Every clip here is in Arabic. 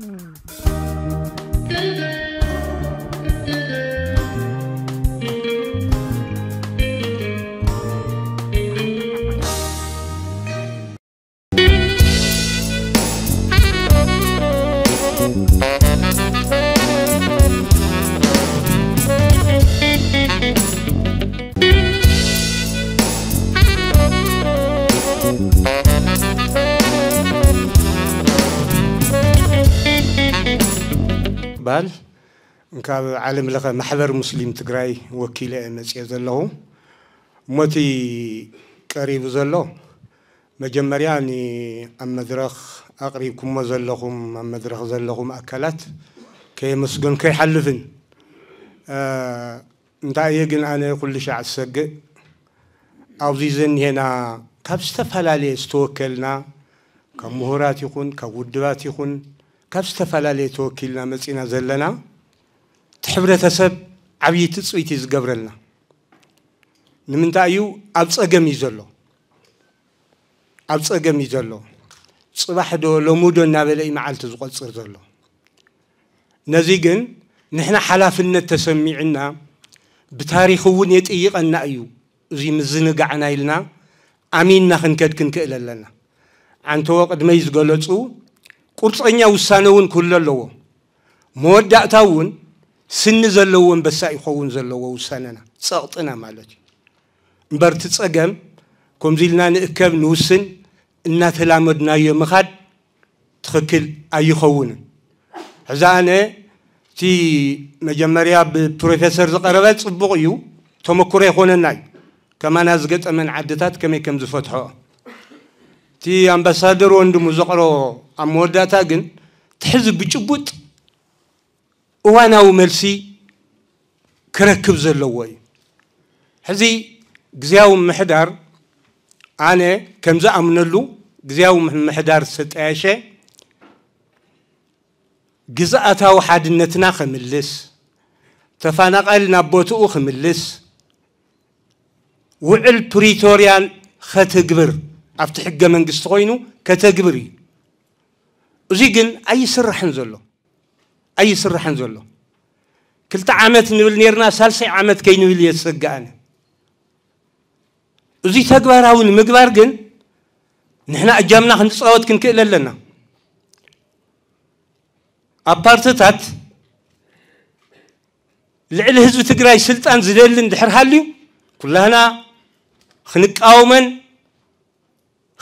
Hum. ይበሃል ካብ ዓለም ለኸ ማሕበር ሙስሊም ትግራይ ወኪለ መፅአ ዘለኹ እሞቲ ቀሪቡ ዘሎ መጀመርያ ኣብ መድረኽ ኣቕሪብኩሞ ዘለኹም ኣብ መድረኽ ዘለኹም ኣካላት ከየመስገን ከይሓልፍን እንታይ እየ ግን ኣነ ኩሉ ሻዕ ዝሰግእ ኣብዚ ዘኒሄና ካብ ዝተፈላለየ ዝተወከልና ካብ ምሁራት ይኹን ካብ ውድባት ይኹን ካብ ዝተፈላለየ ተወኪልና መፂና ዘለና እቲ ሕብረተሰብ ዓብዪ ትፅኢት እዩ ዝገብረልና ንምንታይ እዩ ኣብ ፀገም እዩ ዘሎ ኣብ ፀገም እዩ ዘሎ ፅባሕ ዶ ሎሙዶ እናበለ እዩ መዓልቲ ዝቆፅር ዘሎ ነዚ ግን ንሕና ሓላፍነት ተሰሚዕና ብታሪክ እውን የጥይቐና እዩ እዚ ምዝንጋዕና ኢልና ኣሚንና ክንከድ ክንክእል ኣለና ዓንተዎ ቅድመይ ዝገለፁ ቁርፀኛ ውሳነ እውን ክህሉ ኣለዎ መወዳእታ እውን ስኒ ዘለዎ አንበሳ ይኸውን ዘለዎ ውሳነና ፀቕጥና ማለት እዩ እምበር እቲ ፀገም ከምዚ ኢልና ንእከብ ንውስን እናተላመድናዮ ምኻድ ትኽክል ኣይኸውንን ሕዚ ኣነ እቲ መጀመርያ ብፕሮፌሰር ዝቀረበ ፅቡቕ እዩ ተመክሮ ይኮነና እዩ ከማና ዝገጠመን ዓድታት ከመይ ከም ዝፈትሖኦ እቲ ኣምባሳደር ወንድሙ ዘቕሮ ኣብ መወዳእታ ግን ትሕዚ ብጭቡጥ እዋናዊ መልሲ ክረክብ ዘለዎ እዩ ሕዚ ግዜያዊ ምምሕዳር ኣነ ከም ዝኣምነሉ ግዜያዊ ምምሕዳር ዝተጠያሸ ግዝኣታዊ ሓድነትና ክምልስ ተፈናቐል ናብ ቦትኡ ክምልስ ውዕል ፕሪቶርያን ኸትግብር ኣብቲ ሕገ መንግስቲ ኮይኑ ከተግብር እዩ እዚ ግን ኣይስራሕን ዘሎ ኣይስራሕን ዘሎ ክልተ ዓመት ንብል ነርና ሳልሳይ ዓመት ከይንብል እየ ዝሰጋኣነ እዚ ተግባራዊ ንምግባር ግን ንሕና እጃምና ክንፃወት ክንክእል ኣለና ኣብ ፓርትታት ልዕሊ ህዝቢ ትግራይ ስልጣን ዝደሊ እንድሕር ሃልዩ ኩላህና ክንቃወመን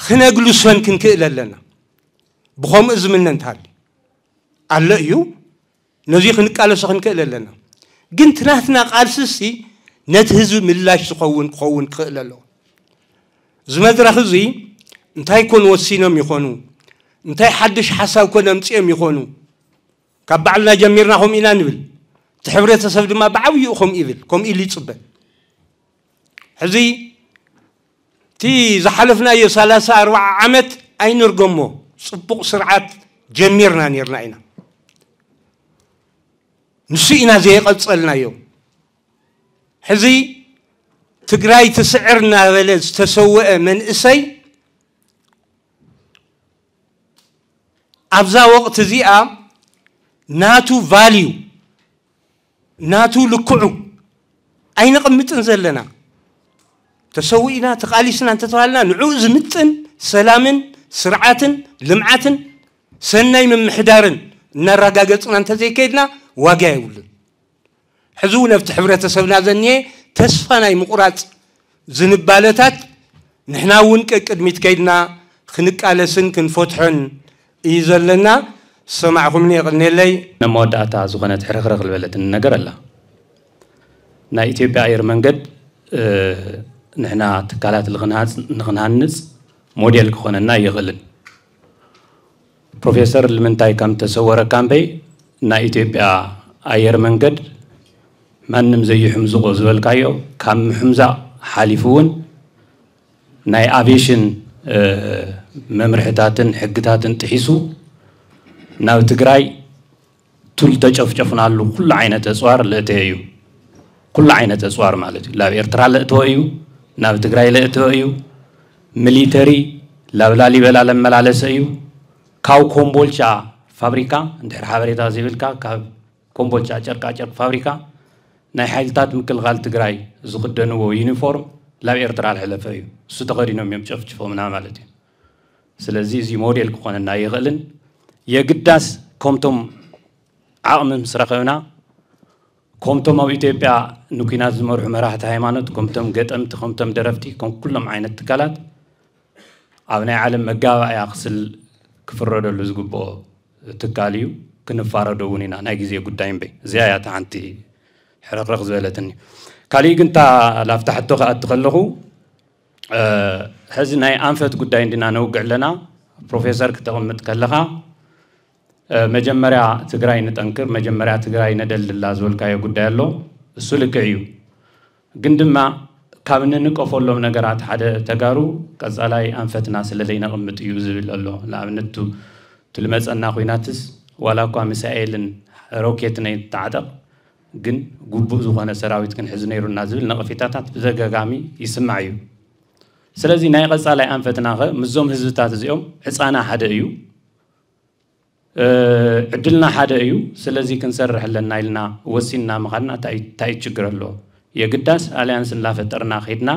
ክነግልሶን ክንክእል ኣለና ብከምኡ ዝምነ እንተሃሊ ኣሎ እዩ ነዚ ክንቃለሶ ክንክእል ኣለና ግን ትናትና ቃልሲ ሲ ነቲ ህዝቢ ምላሽ ዝኸውን ክኸውን ክኽእል ኣለዎ እዚ መድረክ እዚ እንታይ ኮን ወሲኖም ይኾኑ እንታይ ሓድሽ ሓሳብ ኮን ኣምፅኦም ይኾኑ ካብ ባዕልና ጀሚርና ከምኡ ኢና ንብል እቲ ሕብረተሰብ ድማ ብዓብይኡ ከምኡ ይብል ከምኡ ኢሉ ይፅበል ሕዚ تي زحلفنا يا سلاسة أربع عمت أين رقمه صبوق سرعة جميرنا نيرنا هنا نسينا زي قد سألنا يوم حزي تقرأي تسعرنا ولد تسوئ من إسي أبزا وقت زي آم ناتو فاليو ناتو لكعو أين قمت انزل لنا ተሰዊኢና ተቃሊስና እንተተባልና ንዕኡ ዝምጥን ሰላምን ስርዓትን ልምዓትን ሰናይ ምምሕዳርን እናረጋገፅና እንተዘይከይድና ዋጋ የብሉን ሕዚ እውን ኣብቲ ሕብረተሰብና ዘኒሀ ተስፋ ናይ ምቑራፅ ዝንባለታት ንሕና እውን ቅድሚት ከይድና ክንቃለስን ክንፈትሖን እዩ ዘለና ሰማዕኩምኒ የቕኒለይ ናብ መወዳእታ ዝኾነት ሕርኽርኽ ዝበለትን ነገር ኣላ ናይ ኢትዮጵያ ኣየር መንገድ ንሕና ትካላት ንክንሃንፅ ሞዴል ክኾነና ይኽእልን ፕሮፌሰር ንምንታይ ከም ተሰወረ ካምበይ ናይ ኢትዮጵያ ኣየር መንገድ ማንም ዘይሕምዝቆ ዝበልካዮ ካብ ምሕምዛቕ ሓሊፉ እውን ናይ ኣቪሽን መምርሕታትን ሕግታትን ጥሒሱ ናብ ትግራይ ቱል ተጨፍጨፍናሉ ኩሉ ዓይነት ኣፅዋር ልእተየ እዩ ኩሉ ዓይነት ኣፅዋር ማለት እዩ ናብ ኤርትራ ልእተወ እዩ ናብ ትግራይ ለእትወ እዩ ሚሊተሪ ናብ ላሊበላ ለመላለሰ እዩ ካብ ኮምቦልቻ ፋብሪካ እንድሕር ሓበሬታ ዘይብልካ ካብ ኮምቦልቻ ጨርቃጨርቅ ፋብሪካ ናይ ሓይልታት ምክልኻል ትግራይ ዝኽደንዎ ዩኒፎርም ላብ ኤርትራ ዝሕለፈ እዩ እሱ ተኸዲኖም እዮም ጨፍጭፎምና ማለት እዩ ስለዚ እዚ ሞዴል ክኾነና ይኽእልን የግዳስ ከምቶም ዓቕሚ ምስ ረኸብና كمتم أو إثيوبيا نكيناز مرح مراحة هايمانت كمتم قتمت كمتم درفتي كم كلهم عين التكالات أبناء عالم مجاوة يا خسل كفرد اللزجبو تكاليو كنفاردو ونينا ناجزي دايم بي زيادة عنتي حرق رغز ولتني كالي كنت لافتحتو أتخلقو هذه ناي أنفت دايم دينا نوقع لنا بروفيسور كتغمت كلها መጀመሪያ ትግራይ ንጠንክር፣ መጀመሪያ ትግራይ ነደልላ ዝበልካዮ ጉዳይ ኣሎ እሱ ልክ እዩ ግን ድማ ካብ ንንቀፈሎም ነገራት ሓደ ተጋሩ ቀፃላይ ኣንፈትና ስለዘይነቕምጥ እዩ ዝብል ኣሎ ንኣብነቱ ትልመፀና ኩናትስ ዋላ እኳ ምሳኤልን ሮኬት ነይ ተዓጠቕ ግን ጉቡእ ዝኾነ ሰራዊት ክንሕዝ ነይሩና ዝብል ነቐፌታታት ብተጋጋሚ ይስማዕ እዩ ስለዚ ናይ ቀፃላይ ኣንፈትና ኸ ምዞም ህዝብታት እዚኦም ዕፃና ሓደ እዩ ዕድልና ሓደ እዩ ስለዚ ክንሰርሕ ኣለና ኢልና ወሲንና ምኻድና እንታይ ችግር ኣለዎ የግዳስ ኣልያንስ እናፈጠርና ከይድና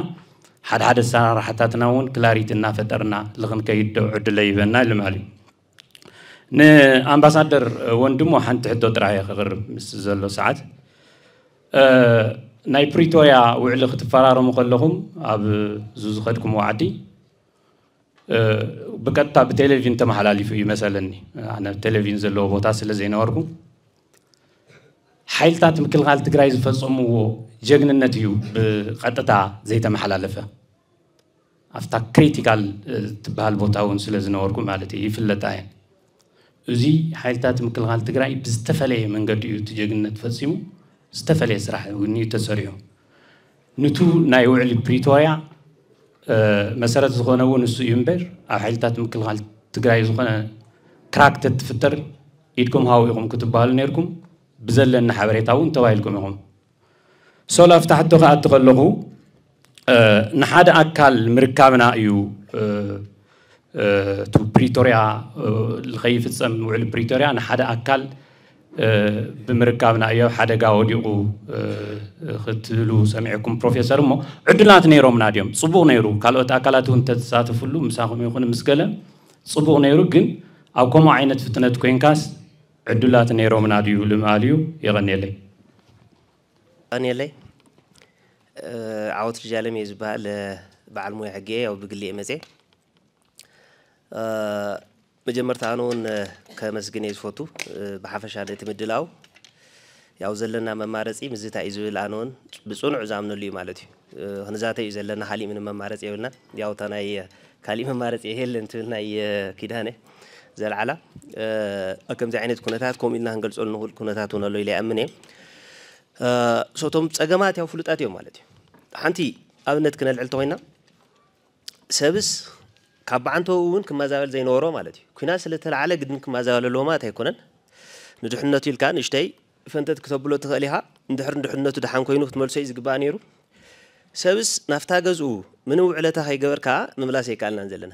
ሓደ ሓደ ኣሰራርሓታትና እውን ክላሪት እናፈጠርና ንክንከይድ ደው ዕድለ ይበና ኢሉ ማለት እዩ ንኣምባሳደር ወንድሞ ሓንቲ ሕቶ ጥራይ ክቅርብ ምስ ዘሎ ሰዓት ናይ ፕሪቶርያ ውዕሊ ክትፈራረሙ ከለኹም ኣብ ዝዝኸድኩምዎ ዓዲ ብቀጥታ ብቴሌቭዥን ተመሓላሊፉ እዩ መሰለኒ ኣነ ቴሌቭዥን ዘለዎ ቦታ ስለ ዘይነበርኩ ሓይልታት ምክልኻል ትግራይ ዝፈፀምዎ ጀግንነት እዩ ብቐጥታ ዘይተመሓላለፈ ኣብታ ክሪቲካል ትበሃል ቦታ እውን ስለ ዝነበርኩ ማለት እዩ ይፍለጣ እየን እዚ ሓይልታት ምክልኻል ትግራይ ብዝተፈለየ መንገዲ እዩ እቲ ጀግንነት ፈፂሙ ዝተፈለየ ስራሕ እውን እዩ ተሰሪሑ ንቱ ናይ ውዕሊ ፕሪቶርያ مسارات زغونا هو نسو يمبر أحيلتات مكلغال تقرأي زغونا كراك تتفتر إيدكم هاو يغم كتبال نيركم بزل لنا حبريتاو انتوائي لكم يغم سولا افتح الدغاء تغلغو نحاد أكال مركابنا أيو تو بريتوريا أه الخيف تسمو على نحاد أكال ብምርካብና እዮ ሓደጋ ወዲቁ ክትህሉ ሰሚዕኩም ፕሮፌሰር እሞ ዕድላት ነይሮምና ድዮም ፅቡቅ ነይሩ ካልኦት ኣካላት እውን ተተሳትፍሉ ምሳኹም ይኹን ምስ ገለ ፅቡቅ ነይሩ ግን ኣብ ከምኡ ዓይነት ፍጥነት ኮንካስ ዕድላት ነይሮምና ድዩ ልምኣል እዩ የቐኒለይ ቀኒለይ ዓወት ርጃለም እየ ዝበሃል በዓል ሞያ ሕጊ ያው ብግሊ መፅ መጀመርታ ኣነ እውን ከመስግን የዝፈቱ ብሓፈሻ እትምድላው ያው ዘለና መማረፂ ምዝታ እዩ ዝብል ኣነ እውን ብፅኑዕ ዝኣምነሉ እዩ ማለት እዩ ክንዛተ እዩ ዘለና ካሊእ ምን መማረፂ የብልና ያው እታ ናይ ካሊእ መማረፂ የለን ትብል ናይ ኪዳነ ዘልዓላ ከምዚ ዓይነት ኩነታት ከምኡ ኢልና ክንገልፀሉ ንኽእል ኩነታት እውን ኣሎ ኢለ ይኣምን እየ ሰቶም ፀገማት ያው ፍሉጣት እዮም ማለት እዩ ሓንቲ ኣብነት ክነልዕል ተኮይና ሰብስ ካብ በዓንተ እውን ክመዛበል ዘይነበሮ ማለት እዩ ኩናት ስለተለዓለ ግድን ክመዛበለለዎ ማለት ኣይኮነን ንድሕነቱ ኢልካ ንእሽተይ ፈንተት ክተብሎ ትኽእል ኢኻ እንድሕር ንድሕነቱ ድሓን ኮይኑ ክትመልሶ እዩ ዝግባእ ነይሩ ሰብስ ናፍታ ገዝኡ ምን ውዕለታ ከይገበር ከዓ ምምላስ ኣይከኣልናን ዘለና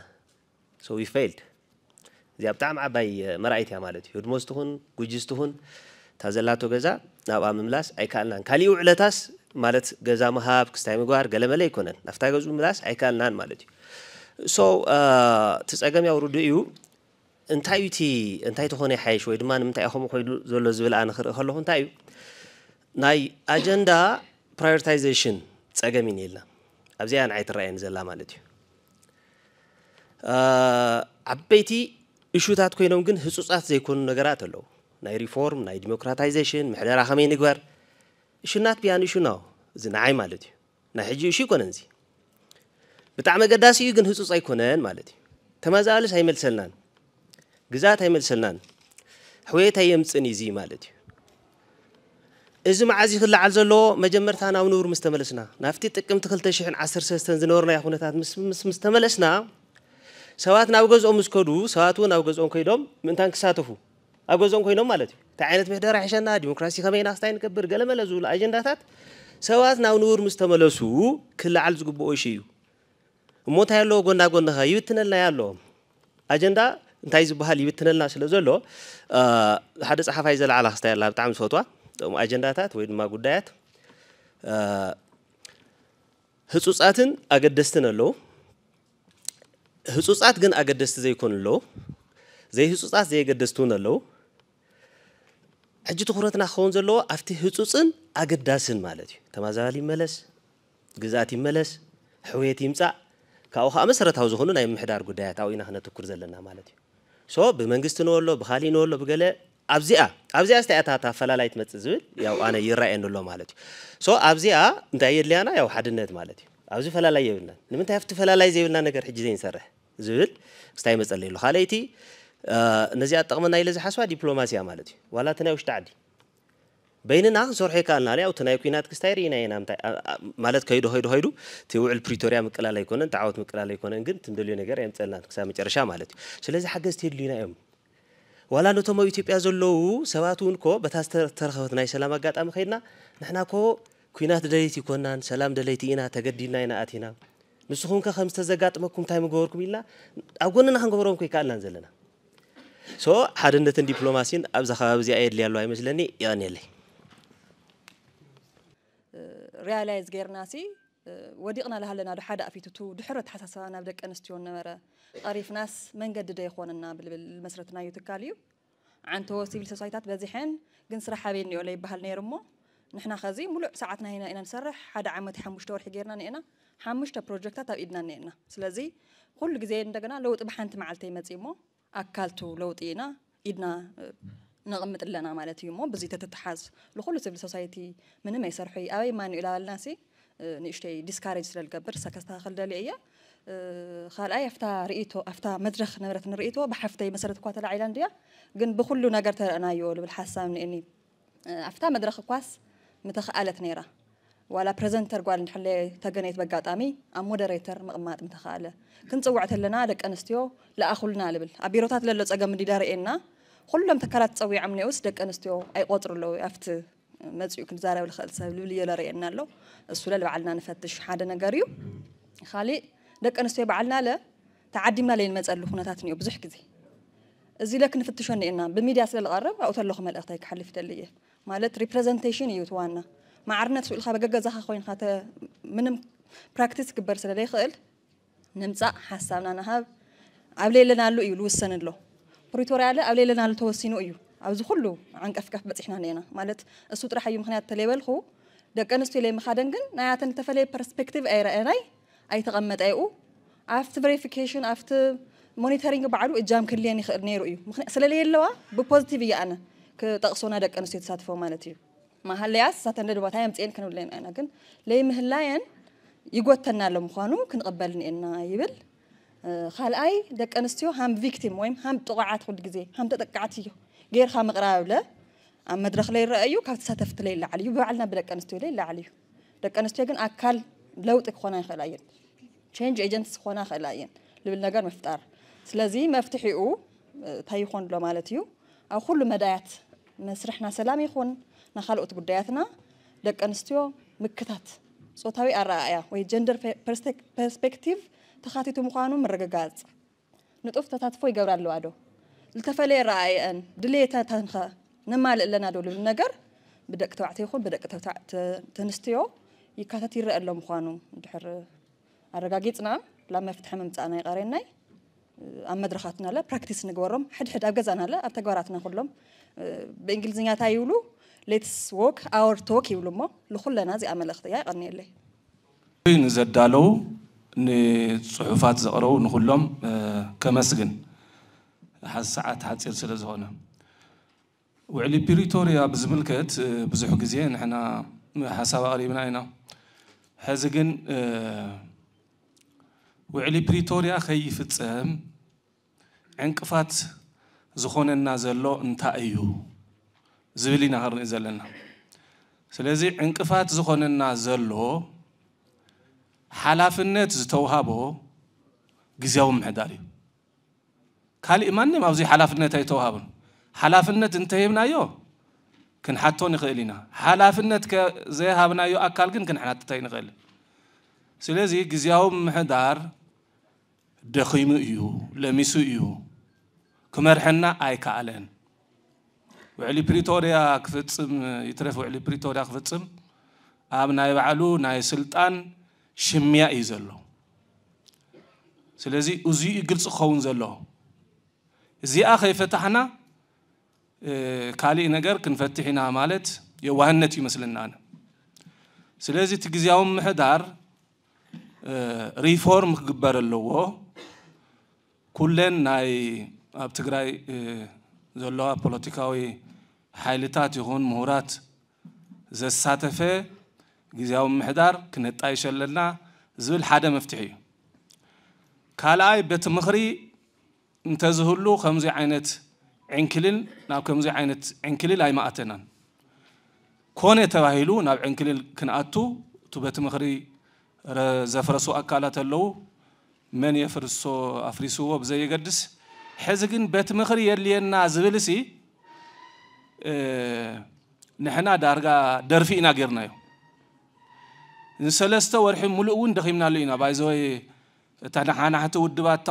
ሶ ይፈይልድ እዚኣ ብጣዕሚ ዓባይ መራእይት እያ ማለት እዩ ህድሞዝትኹን ጉጅዝትኹን እታ ዘላቶ ገዛ ናብኣ ምምላስ ኣይከኣልናን ካሊእ ውዕለታስ ማለት ገዛ ምሃብ ክስታይ ምግባር ገለመለ ኣይኮነን ናፍታ ገዝኡ ምምላስ ኣይከኣልናን ማለት እዩ so تسأجم يا ورديو انتايو تي انتايو تهوني حيش ويدما نمتاي هم خوي زول زول أنا خر خلهم انتايو ناي أجندا prioritization تسأجمين يلا أبزي أنا عيت الرأي نزل لا مالتي عبيتي إشوتات كوينهم جن هسوسات زي كون نجارات له ناي ريفورم ناي ديموكراتيزيشن محلها خمين نقبر إشنات بيان إشناو زين عاي مالتي نحجي إشي كوننزي ብጣዕሚ ኣገዳሲ እዩ ግን ህፁፅ ኣይኮነን ማለት እዩ ተመዛልስ ኣይመልሰልናን ግዛት ኣይመልሰልናን ሕወየት ኣየምፅን እዩ ማለት እዩ እዚ መዓዝ ክላዓል ዘለዎ መጀመርታ ናብ ንቡር ምስ ተመለስና ናብቲ ጥቅምቲ 213 ዝነበርናዮ ኩነታት ምስ ተመለስና ሰባት ናብ ገዝኦም ምስ ከዱ ሰባት እውን ኣብ ገዝኦም ኮይዶም ምእንታን ክሳተፉ ኣብ ገዝኦም ኮይኖም ማለት እዩ እንታይ ዓይነት ምሕደራ ይሕሸና ዲሞክራሲ ከመይና ስታይ ንገብር ገለመለ ዝብሉ ኣጀንዳታት ሰባት ናብ ንቡር ምስ ተመለሱ ክላዓል ዝግብኦ እሺ እዩ ሞታ ያለዎ ጎና ጎንኸ ይብትነልና ያለዎ አጀንዳ እንታይ ዝበሃል ይብትነልና ስለ ዘሎ ሓደ ፀሓፋይ ዘለዓላ ክስታይ ኣላ ብጣዕሚ ዝፈትዋ እቶም ኣጀንዳታት ወይ ድማ ጉዳያት ህፁፃትን ኣገደስትን ኣለዉ ህፁፃት ግን ኣገደስቲ ዘይኮኑ ኣለዉ ዘይህፁፃት ዘየገደስቲ እውን ኣለዉ ሕጂ ትኩረትና ክኸውን ዘለዎ ኣብቲ ህፁፅን ኣገዳስን ማለት እዩ ተማዛባሊ ይመለስ ግዛኣት ይመለስ ሕውየት ይምፃእ ካብኡ ከዓ መሰረታዊ ዝኾኑ ናይ ምምሕዳር ጉዳያት ኣብኡ ኢና ክነትኩር ዘለና ማለት እዩ ሶ ብመንግስቲ ንበሎ ብካሊእ ንበሎ ብገለ ኣብዚኣ ኣብዚኣ ስታያታ ኣፈላላይ ትመፅእ ዝብል ያው ኣነ ይረኣየኒ ኣሎ ማለት እዩ ሶ ኣብዚኣ እንታይ የድልያና ያው ሓድነት ማለት እዩ ኣብዚ ፈላላይ የብልና ንምንታይ ኣብቲ ፈላላይ ዘይብልና ነገር ሕጂ ዘይንሰርሕ ዝብል ክስታይ መፀለይ ኣሎ ካልኣይቲ ነዚኣ ጠቕመና ኢለ ዝሓስባ ዲፕሎማስያ ማለት እዩ ዋላ እቲ ናይ ውሽጢ ዓዲ بيننا زور هيك قالنا لي او تنايكينات كستايري انا انا ማለት ከይዱ ሄዱ ሄዱ እቲ ውዕል ፕሪቶሪያ ምቅላል ኣይኮነን ጣዓወት ምቅላል ኣይኮነን ግን ትምደልዮ ነገር የምፀልና ክሳብ መጨረሻ ማለት እዩ ስለዚ ሓገዝቲ የድልዩና እዮም ዋላ ነቶም ኣብ ኢትዮጵያ ዘለዉ ሰባት እውን ኮ በታ ዝተረኸበት ናይ ሰላም ኣጋጣሚ ከይድና ንሕና ኮ ኩናት ደለይቲ ይኮናን ሰላም ደለይቲ ኢና ተገዲድና ኢና ኣትና ንስኹም ከ ከም ዝተዘጋጥመኩም እንታይ ምገበርኩም ኢልና ኣብ ጎንና ክንገብሮም ኮ ይከኣልናን ዘለና ሶ ሓድነትን ዲፕሎማሲን ኣብዛ ከባቢ እዚኣ የድልያ ኣለዋ ይመስለኒ ይቐኒየለይ ሪያላይዝ ጌርናሲ ወዲቕና ለሃለና ዶ ሓደ ኣፊትቱ ድሕሪ ኣተሓሳስባ ናብ ደቂ ኣንስትዮ ነበረ ቀሪፍናስ መንገዲ ዶ ይኮነና ብልብል መስረትናዩ ትካል እዩ ዓንተዎ ሲቪል ሶሳይቲታት በዚሐን ግን ስራሕ ኣበይ እኒኦ ለይበሃል ነይሩ እሞ ንሕና ከዚ ሙሉእ ሰዓትና ኢና ኢና ንሰርሕ ሓደ ዓመት ሓሙሽተ ወርሒ ጌርና ኒአና ሓሙሽተ ፕሮጀክታት ኣብ ኢድና ኒአና ስለዚ ኩሉ ግዜ እንደገና ለውጢ ብሓንቲ መዓልተ ይመፂ እሞ ኣካልቱ ለውጢ ኢና ኢድና ንቕምጥ ኣለና ማለት እዩ እሞ ብዚ ተተተሓዝ ንኩሉ ሲቪል ሶሳይቲ ምንም ኣይሰርሑ ኣበይ ማን እዩ ላበልና ሲ ንእሽተይ ዲስካሬጅ ስለ ዝገብር ከስተኻኽል ደልየ እየ ካልኣይ ኣፍታ ርእቶ ኣፍታ መድረኽ ንብረት ንርእቶ ብሓፍተይ መሰረት እኳ ተላዒላን ድያ ግን ብኩሉ ነገር ተረእናዮ ልብል ሓሳብ ንእኒ ኣፍታ መድረኽ እኳስ ምተኸኣለት ነይራ ዋላ ፕሬዘንተር ጓል እንድሕለ ተገነይት በጋጣሚ ኣብ ሞደሬተር ምቕማጥ ምተኸኣለ ክንፅውዕ ተለና ደቂ ኣንስትዮ ለኣኹልና ልብል ኣብ ቢሮታት ዘሎ ፀገም ዲዳ ርእየና كلهم تكرت تسوي عملية وس دك أنستيو أي قطر لو أفت مزيو كن زارا والخلص هبلو لي لاري إن له السؤال اللي بعلنا نفتش حدا نجاريو خالي دك أنستيو بعلنا له تعدي مالي المزق اللي خونا تاتني وبزح كذي إذا لك نفتشون إن بميديا سل الغرب أو تلو خمل أختيك حلف تليه مالت ريبريزنتيشن يوتوانا ما عرنا سوء الخبر جا جزاها خوين خاطر من براكتس كبر سلالي خل نمزق حسابنا نهاب عبلي لنا لو يلو السنة له بريتوريا له أبلي لنا التوسينو أيو أبز خلو عن كف كف بتحنا لنا مالت السوت رح يمكن يتلبل خو دك أنا استلي مخادن جن نعياتن تفلي perspective أي رأي أي تغمد أيو عفت verification عفت ሞኒተሪንግ ባዕሉ እጃም ክልየን ይኽእል ነይሩ እዩ ስለለየለዋ ብፖዚቲቭ እየ ኣነ ክጠቕሶና ደቂ ኣንስትዮ ተሳትፎ ማለት እዩ ማሃለያስ ሳተን ደድቦታ የምፅአን ክንብለን ኢና ግን ለይምህላየን ይጎተና ኣሎ ምዃኑ ክንቕበልን እየና ይብል ካልኣይ ደቂ ኣንስትዮ ሃም ቪክቲም ወይ ሃም ጥቑዓት ኩሉ ግዜ ሃም ተጠቃዓት እዩ ጌርካ ምቕራብለ ኣብ መድረክ ላይ ይረአ እዩ ካብ ተሳተፍቲ ላይ ይላዓል እዩ ብባዕልና ብደቂ ኣንስትዮ ላይ ይላዓል እዩ ደቂ ኣንስትዮ ግን ኣካል ለውጢ ክኾና ይኽእላ እየን ቼንጅ ኤጀንትስ ክኾና ይኽእላ እየን ልብል ነገር ምፍጣር ስለዚ መፍትሒኡ እንታይ ይኾን ሎ ማለት እዩ ኣብ ኩሉ መዳያት መስርሕና ሰላም ይኹን ንካልኦት ጉዳያትና ደቂ ኣንስትዮ ምክታት ፆታዊ ኣረኣእያ ወይ ጀንደር ፐርስፔክቲቭ ተኻቲቱ ምዃኑ ምርግጋፅ ንጡፍ ተሳትፎ ይገብር ኣለዋ ዶ ዝተፈለየ ረኣየአን ድሌታተን ኸ ነማልእ ኣለና ዶ ልብል ነገር ብደቂ ተባዕትዮ ይኹን ብደቂ ተንስትዮ ይካተት ይረአ ኣሎ ምዃኑ ድሕር ኣረጋጊፅና ላብ መፍትሐ ምምፃእና ይቀረየናይ ኣብ መድረኻትና ለ ፕራክቲስ ንግበሮም ሕድሕድ ኣብ ገዛና ለ ኣብ ተግባራትና ኩሎም ብእንግሊዝኛ እንታይ ይብሉ ሌትስ ዎክ ኣወር ቶክ ይብሉ እሞ ንኩለና እዚኣ መልእኽቲ እያ ይቐኒየለይ ንዘዳለው نصحفات زقرو نخلهم كمسجن حس ساعات حد سلسلة زهونا وعلي بريتوريا بزملكت بزحق زين احنا حساب قريبنا هنا هزقن وعلي بريتوريا خيف تسام عنقفات زخون النازلو انتا ايو زبلي نهار نزلنا سلازي عنقفات زخون النازلو ሓላፍነት ዝተውሃቦ ግዜያዊ ምሕዳር እዩ ካልእ ማንም ኣብዚ ሓላፍነት ኣይተዋሃቦን ሓላፍነት እንተሂብናዮ ክንሓቶ ንኽእል ኢና ሓላፍነት ዘይሃብናዮ ኣካል ግን ክንሓትተ ይንኽእል ስለዚ ግዜያዊ ምሕዳር ደኺሙ እዩ ለሚሱ እዩ ክመርሐና ኣይከኣለን ውዕሊ ፕሪቶርያ ክፍፅም ይትረፍ ውዕሊ ፕሪቶርያ ክፍፅም ኣብ ናይ ባዕሉ ናይ ስልጣን ሽምያ እዩ ዘሎ ስለዚ እዚዩ ግልፂ ክኸውን ዘለዎ እዚኣ ከይፈታሕና ካልእ ነገር ክንፈትሕ ኢና ማለት የዋህነት ይመስለና ኣነ ስለዚ እቲ ግዜያዊ ምሕዳር ሪፎርም ክግበር ኣለዎ ኩለን ናይ ኣብ ትግራይ ዘለዋ ፖለቲካዊ ሓይልታት ይኹን ምሁራት ዘሳተፈ ግዜያዊ ምምሕዳር ክንጣይሽ ኣለና ዝብል ሓደ መፍትሒ እዩ ካልኣይ በቲ ምኽሪ እንተዝህሉ ከምዚ ዓይነት ዕንክሊል ናብ ከምዚ ዓይነት ዕንክሊል ኣይማእተናን ኮነ ተባሂሉ ናብ ዕንክሊል ክንኣቱ እቲ በቲ ምኽሪ ዘፍረሱ ኣካላት ኣለዉ መን የፍርሶ ኣፍሪስዎ ብዘየገድስ ሕዚ ግን በቲ ምኽሪ የድልየና ዝብል እሲ ንሕና ዳርጋ ደርፊ ኢና ጌርናዮ ንሰለስተ ወርሒ ሙሉእ እውን ደኺምናሉ ኢና ባይዘወይ እታ ንሓናሕቲ ውድባት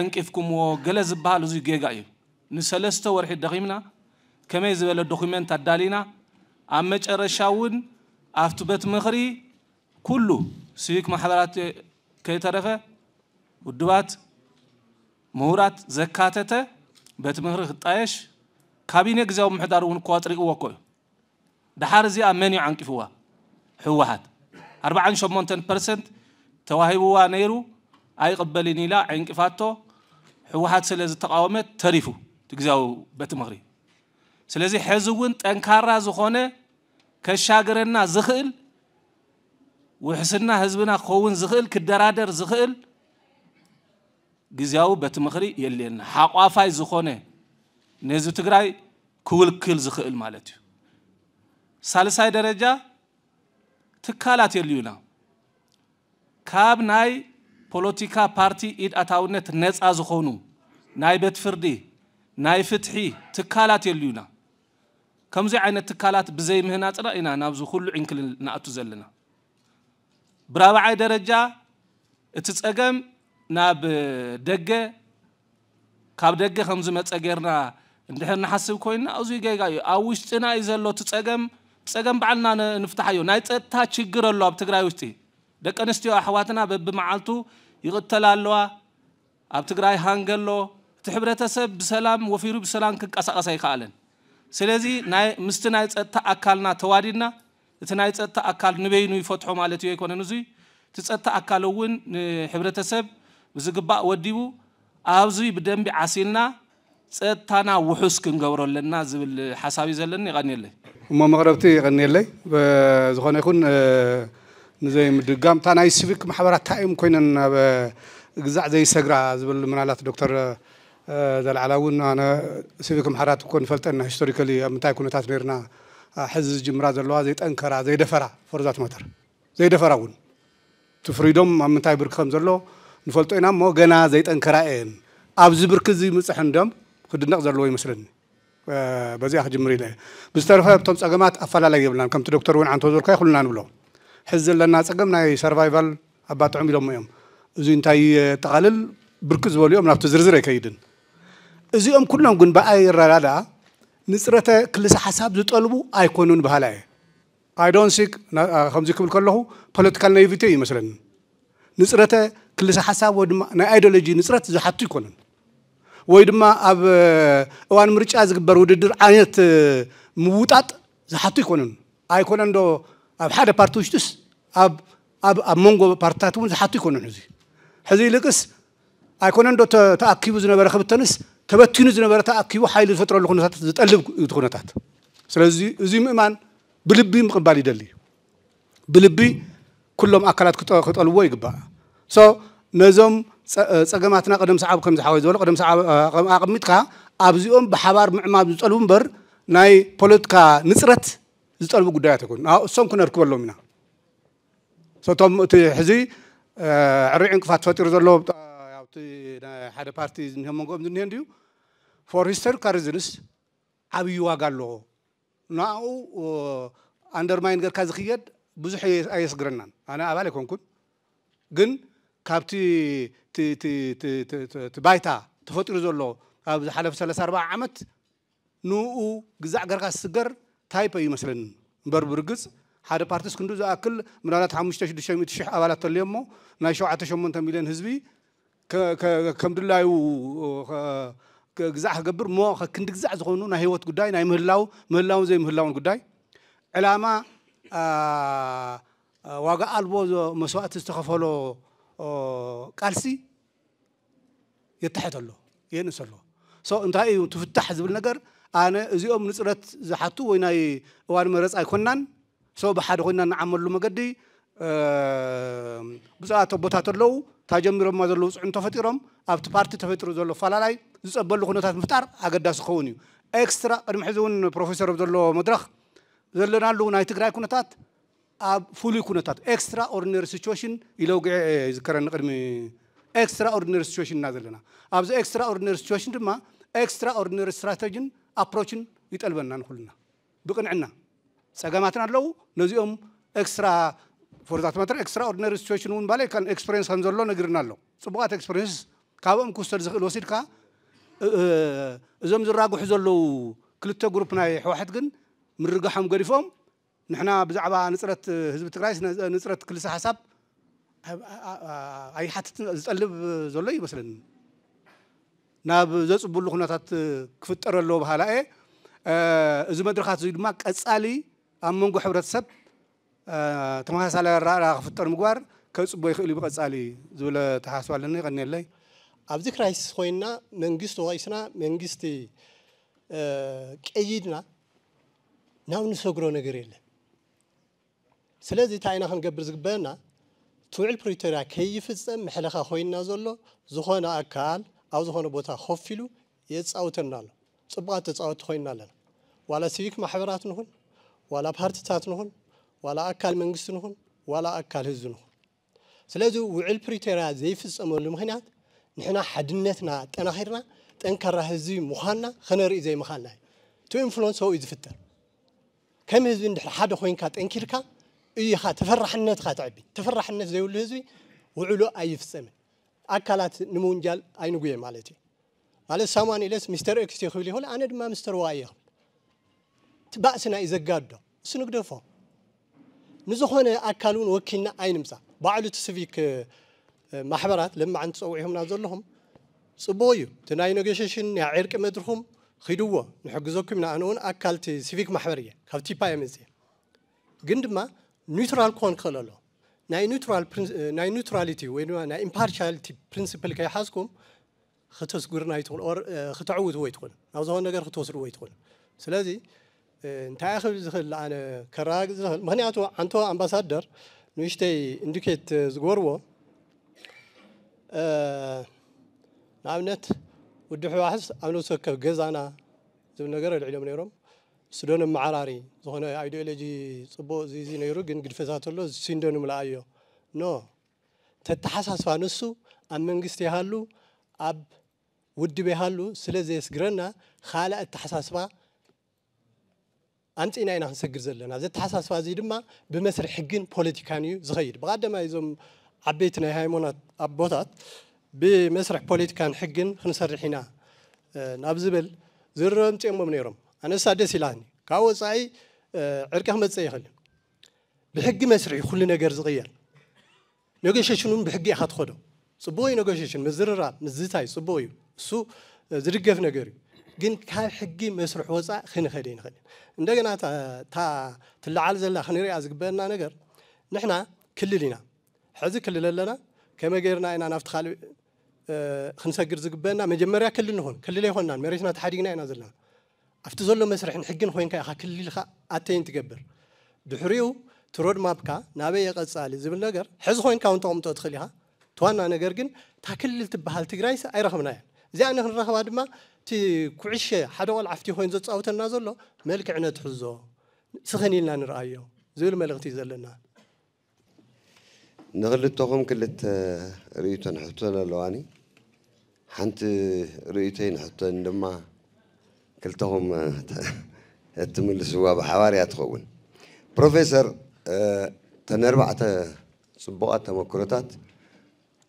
ዕንቂፍኩምዎ ገለ ዝበሃል እዙ ጌጋ እዩ ንሰለስተ ወርሒ ደኺምና ከመይ ዝበለ ዶኩሜንት ኣዳሊና ኣብ መጨረሻ እውን ኣብቲ ቤት ምኽሪ ኩሉ ሲቪክ ማሕበራት ከይተረፈ ውድባት ምሁራት ዘካተተ ቤት ምኽሪ ክጣየሽ ካቢነ ግዜያዊ ምሕዳር እውን እኳ ፅሪእዎ እኮ እዩ ድሓር እዚኣ መን እዩ ዓንቂፍዋ حوهات 48% تواهبوا نيرو أي قبلني لا عنك فاتو حوهات سلز التقاومة تريفو تجزاو بتمغري سلزي حزوين تنكارا زخونة كشاقرنا زخل وحسنا حزبنا خوون زخل كدرادر زخل جزاو بتمغري يلي إن حق وافاي زخونة نزو تقرأي كل كل زخل مالتي سالسة درجة ትካላት የልዩና ካብ ናይ ፖለቲካ ፓርቲ ኢድ ኣታውነት ነፃ ዝኾኑ ናይ ቤት ፍርዲ ናይ ፍትሒ ትካላት የልዩና ከምዚ ዓይነት ትካላት ብዘይምህናፅና ኢና ናብዚ ኩሉ ዕንክል ንኣቱ ዘለና ብራብዓይ ደረጃ እቲ ፀገም ናብ ደገ ካብ ደገ ከምዝመፀ ጌርና እንድሕር ንሓስብ ኮይና ኣዝዩ ገጋ እዩ ኣብ ውሽጢና እዩ ዘሎ እቲ ፀገም ፀገም በዓልና ንፍታሕ እዩ ናይ ፀጥታ ችግር ኣሎ ኣብ ትግራይ ውሽጢ ደቂ ኣንስትዮ ኣሕዋትና በብመዓልቱ ይቕተላ ኣለዋ ኣብ ትግራይ ሃንገ ኣሎ እቲ ሕብረተሰብ ብሰላም ወፊሩ ብሰላም ክንቀሳቐስ ኣይከኣለን ስለዚ ምስቲ ናይ ፀጥታ ኣካልና ተዋዲድና እቲ ናይ ፀጥታ ኣካል ንበይኑ ይፈትሖ ማለት እዩ ኣይኮነን እዙይ እቲ ፀጥታ ኣካል እውን ንሕብረተሰብ ብዝግባእ ወዲቡ ኣብዚ ብደንቢ ዓሲልና ፀጥታና ውሑስ ክንገብሮ ኣለና ዝብል ሓሳብ እዩ ዘለኒ ይቀኒለይ እሞ መቕረብቲ ይቐኒ የለይ ዝኾነ ይኹን ንዘይምድጋም እታ ናይ ሲቪክ ማሕበራት እንታይ እዮም ኮይነን ኣብ ግዛዕ ዘይሰግራ ዝብል ምናላት ዶክተር ዘለዓላ እውን ኣነ ሲቪክ ማሕበራት እኮ ንፈልጠና ሂስቶሪካሊ ኣብ ምንታይ ኩነታት ነርና ሕዚ ዝጅምራ ዘለዋ ዘይጠንከራ ዘይደፈራ ፈርዛት ማተር ዘይደፈራ እውን እቲ ፍሪዶም ኣብ ምንታይ ብርኪ ከም ዘሎ ንፈልጦ ኢና እሞ ገና ዘይጠንከራ እየን ኣብዚ ብርኪ እዚ ምፅሕን ዶም ክድነቕ ዘለዎ ይመስለኒ በዚኣ ክጅምር ኢለ ብዝተረፈ እቶም ፀገማት ኣፈላለዩ የብልናን ከምቲ ዶክተር እውን ዓንቶ ዞርካ ይኩሉና ንብሎ ሕዚ ዘለና ፀገም ናይ ሰርቫይቫል ኣባጥዑም ኢሎሞ እዮም እዚ እንታይ ጠቓልል ብርክት ዝበሉ እዮም ናብቲ ዝርዝር ኣይከይድን እዚኦም ኩሎም ግን ብኣይ ይረዳዳ ንፅረተ ክልሲ ሓሳብ ዝጠልቡ ኣይኮኑን ባህላ እየ ኣይ ዶንት ሲክ ከምዚ ክብል ከለኹ ፖለቲካል ናይቪቲ ይመስለኒ ንፅረተ ክልሲ ሓሳብ ወይ ድማ ናይ ኣይዲሎጂ ንፅረት ዝሓቱ ይኮነን ወይ ድማ ኣብ እዋን ምርጫ ዝግበር ውድድር ዓይነት ምውጣጥ ዝሓቱ ይኮነን ኣይኮነን ዶ ኣብ ሓደ ፓርቲ ውሽጡስ ኣብ ኣብ ኣብ መንጎ ፓርቲታት እውን ዝሓቱ ይኮነን ሕዚ ሕዚ ይልቅስ ኣይኮነን ዶ ተኣኪቡ ዝነበረ ክብተንስ ተበቲኑ ዝነበረ ተኣኪቡ ሓይሊ ዝፈጥረሉ ኩነታት ዝጠልብ እቲ ኩነታት ስለዚ እዚ ምእማን ብልቢ ምቕባል ይደሊ ብልቢ ኩሎም ኣካላት ክጠልዎ ይግባእ ነዞም ፀገማትና ቀደም ሰዓብ ከም ዝሓወይ ዝበሎ ቀደም ሰዓብ ኣቐሚጥካ ኣብዚኦም ብሓባር ምዕማብ ዝፀልቡ እምበር ናይ ፖለቲካ ንፅረት ዝፀልቡ ጉዳያት ኣይኮኑ እሶም ክነርክበሎም ኢና እቶም እቲ ሕዚ ዕሩይ ዕንቅፋት ፈጢሩ ዘሎ ኣብቲ ሓደ ፓርቲ ዝኒሀ መንጎኦም ዝኒሀ ድዩ ፎር ሂስቶሪካ ሪዝንስ ዓብዪ ዋጋ ኣለዎ ናብኡ ኣንደርማይን ጌርካ ዝክየድ ብዙሕ ኣየስግረናን ኣነ ኣባል ኣይኮንኩን ግን ካብቲ ባይታ ተፈጢሩ ዘሎ ኣብ ዝሓለፈ 34 ዓመት ንኡ ግዛዕ ገርካ ዝስገር ታይፕ ይመስለኒ እምበር ብርግፅ ሓደ ፓርቲስ ክንዱ ዝኣክል ምናልባት 5600 ኣባላት ተልዮ እሞ ናይ 78 ሚልዮን ህዝቢ ከም ድላዩ ግዛዕ ክገብር እሞ ክንዲ ግዛዕ ዝኾኑ ናይ ህይወት ጉዳይ ናይ ምህላው ምህላውን ዘይምህላውን ጉዳይ ዕላማ ዋጋ ኣልቦ መስዋእቲ ዝተኸፈሎ كارسي يتحت له ينسر له سو انت هاي تفتح زبل نجر انا زيوم نصرت زحتو ويناي وان مرص اي كنان سو بحد كنان عمل له مقدي ا بزاته بوتات له تاجمرو ما زلو صن تفطيرم ابت بارتي تفطيرو زلو فلا لاي زبل خنوت مفطر اغداس خوني اكسترا قدم حزون بروفيسور عبد الله مدرخ زلنا له ناي تكراي كنتات ኣብ ፍሉይ ኩነታት ኤክስትራ ኦርዲነሪ ሲቹዌሽን ኢለውግዐ ዝከረኒ ቅድሚ ኤክስትራ ኦርዲነሪ ሲትዌሽን ኢና ዘለና ኣብዚ ኤክስትራ ኦርዲነሪ ሲትዌሽን ድማ ኤክስትራ ኦርዲነሪ ስትራቴጂን ኣፕሮችን ይጠልበና ንኩሉና ብቅንዕና ፀገማትን ኣለው ነዚኦም ኤክስትራ ፎርዛት ማተር ኤክስትራ ኦርዲነሪ ሲቹዌሽን እውን ባለ ካን ኤክስፔሪንስ ከም ዘሎ ነግርና ኣሎ ፅቡቃት ኤክስፔሪንስ ካብኦም ክውሰድ ዝኽእል ወሲድካ እዞም ዝራግሑ ዘለው ክልተ ግሩፕ ናይ ሕወሓት ግን ምርጋሖም ገዲፎም ንሕና ብዛዕባ ንፅረት ህዝቢ ትግራይ ንፅረት ክልሲ ሓሳብ ኣይሓትትን ዝጠልብ ዘሎ ይመስለኒ ናብ ዘፅቡሉ ኩነታት ክፍጠር ኣለዎ ባህላ እየ እዚ መድረካት እዚ ድማ ቀፃሊ ኣብ መንጎ ሕብረተሰብ ተመሳሳሊ ኣረኣርኣ ክፍጠር ምግባር ከፅቦ ይኽእል እዩ ብቐፃሊ ዝብለ ተሓስብ ኣለኒ ቀኒየለይ ኣብዚ ክራይሲስ ኮይንና መንግስቲ ወቂስና መንግስቲ ቀይድና ናብ ንሰግሮ ነገር የለን ስለዚ እንታይ ኢና ክንገብር ዝግበአና ትውዕል ፕሪቶርያ ከይፍፀም ምሕለኻ ኮይንና ዘሎ ዝኾነ ኣካል ኣብ ዝኾነ ቦታ ኮፍ ኢሉ የፃውተና ኣሎ ፅቡቃት ተፃወቲ ኮይንና ኣለና ዋላ ሲቪክ ማሕበራት ንኹን ዋላ ፓርቲታት ንኹን ዋላ ኣካል መንግስቲ ንኹን ዋላ ኣካል ህዝቢ ንኹን ስለዚ ውዕል ፕሪቶርያ ዘይፍፀመሉ ምክንያት ንሕና ሓድነትና ጠናኺርና ጠንካራ ህዝቢ ምዃንና ክነርኢ ዘይምኻልና እዩ እቲ ኢንፍሉንስ ሰብኡ እዩ ዝፍጠር ከም ህዝቢ እንድሕር ሓደ ኮንካ ጠንኪርካ እዩኻ ተፈራሕነት ኻ ትዕቢ ተፈራሕነት ዘይብሉ ህዝቢ ውዕሎ ኣይፍፀምን ኣካላት ንምውንጃል ኣይንጉየ ማለት እዩ ማለት ሳሙኤልስ ሚስተር ኤክስ ይኽብል ይኽእል ኣነ ድማ ሚስተር ዋይ ይኽእል ባእስና እዩ ዘጋዶ እሱ ንግደፎ ንዝኾነ ኣካል እውን ወኪልና ኣይንምፃእ ባዕሉ እቲ ስቪክ ማሕበራት ለማዓን ትፀውዒኹምና ዘለኹም ፅቡቅ እዩ እቲ ናይ ኔጎሽሽን ናይ ዕርቂ መድርኹም ኺድዎ ንሕግዘኩም ኢና ኣነ እውን ኣካልቲ ሲቪክ ማሕበር እየ ካብ ቲፓ የመፅ ግን ድማ ኒውትራል ክኾን ክኽእል ኣሎ ናይ ኒውትራሊቲ ወይ ድማ ናይ ኢምፓርሻሊቲ ፕሪንስፕል ከይሓዝኩም ክተስጉርና ይትኽእል ኦር ክትዕውትዎ ይትኽእል ናብ ዝኾነ ነገር ክትወስድዎ ይትኽእል ስለዚ እንታይ ክብ ዝኽእል ኣነ ከረጋግፅ ዝኽእል ምክንያቱ ዓንቶ ኣምባሳደር ንእሽተይ ኢንዲኬት ዝገበርዎ ንኣብነት ውዲ ሕዋሕስ ኣብ ነብሲ ወከፍ ገዛና ዝብል ነገር ልዕሎም ነይሮም ስዶኖም መዓራሪ ዝኾነ ኣይዲኦሎጂ ፅቡቅ እዚ ነይሩ ግን ግድፈታት ኣሎ ሲንዶን ምልኣዮ ኖ ተተሓሳስባ ንሱ ኣብ መንግስቲ ይሃሉ ኣብ ውድብ ይሃሉ ስለ ዘየስግረና ካልእ ኣተሓሳስባ ኣምፂና ኢና ክንሰግር ዘለና ዘተሓሳስባ እዚ ድማ ብመስርሕ ሕግን ፖለቲካን እዩ ዝኸይድ ብቀዳማይ እዞም ዓበይቲ ናይ ሃይማኖት ኣቦታት ብመስርሕ ፖለቲካን ሕግን ክንሰርሕ ኢና ናብ ዝብል ዝረምፅኦሞም ነይሮም ኣነሳ ደስ ኢላኒ ካብ ወፃኢ ዕርቂ ክመፅእ ይኽእል ብሕጊ መስርዕ ኩሉ ነገር ዝቕየር ነጎሸሽን እውን ብሕጊ ኢኻ ትኸዶ ፅቡቅ እዩ ነጎሸሽን ምዝርራብ ምዝታይ ፅቡቅ እዩ እሱ ዝድገፍ ነገር እዩ ግን ካብ ሕጊ መስርሕ ወፃእ ክንኸደ ይንኽእል እንደገና እታ ትለዓል ዘላ ክንሪኣ ዝግበአና ነገር ንሕና ክልል ኢና ሕዚ ክልል ኣለና ከመይ ገርና ኢና ናብቲ ካልእ ክንሰግር ዝግበአና መጀመርያ ክልል ንኾን ክልል ኣይኮንናን መሬትና ተሓዲግና ኢና ዘለና أفتح زول مسرح نحجن خوين كأخ كل اللي خا أتين تقبل دحريو ترود مابكا نابي يقعد سالي زبل نجر حز خوين كأنت عم تدخلها توانا أنا جرجن تأكل اللي تبها التجريس أي رقم نايم زي أنا هن رقم ما تي كعشة حد ولا عفتي خوين زت أو تنازل له ملك عنا تحزه سخني لنا نرأيه زول ملك تيزلنا نغل التقوم كل الت آه، ريتنا حطنا لواني حنت ريتين حطنا لما كلتهم تتم الزواب حواري أتخون بروفيسور تنربع تصبقة تمكرتات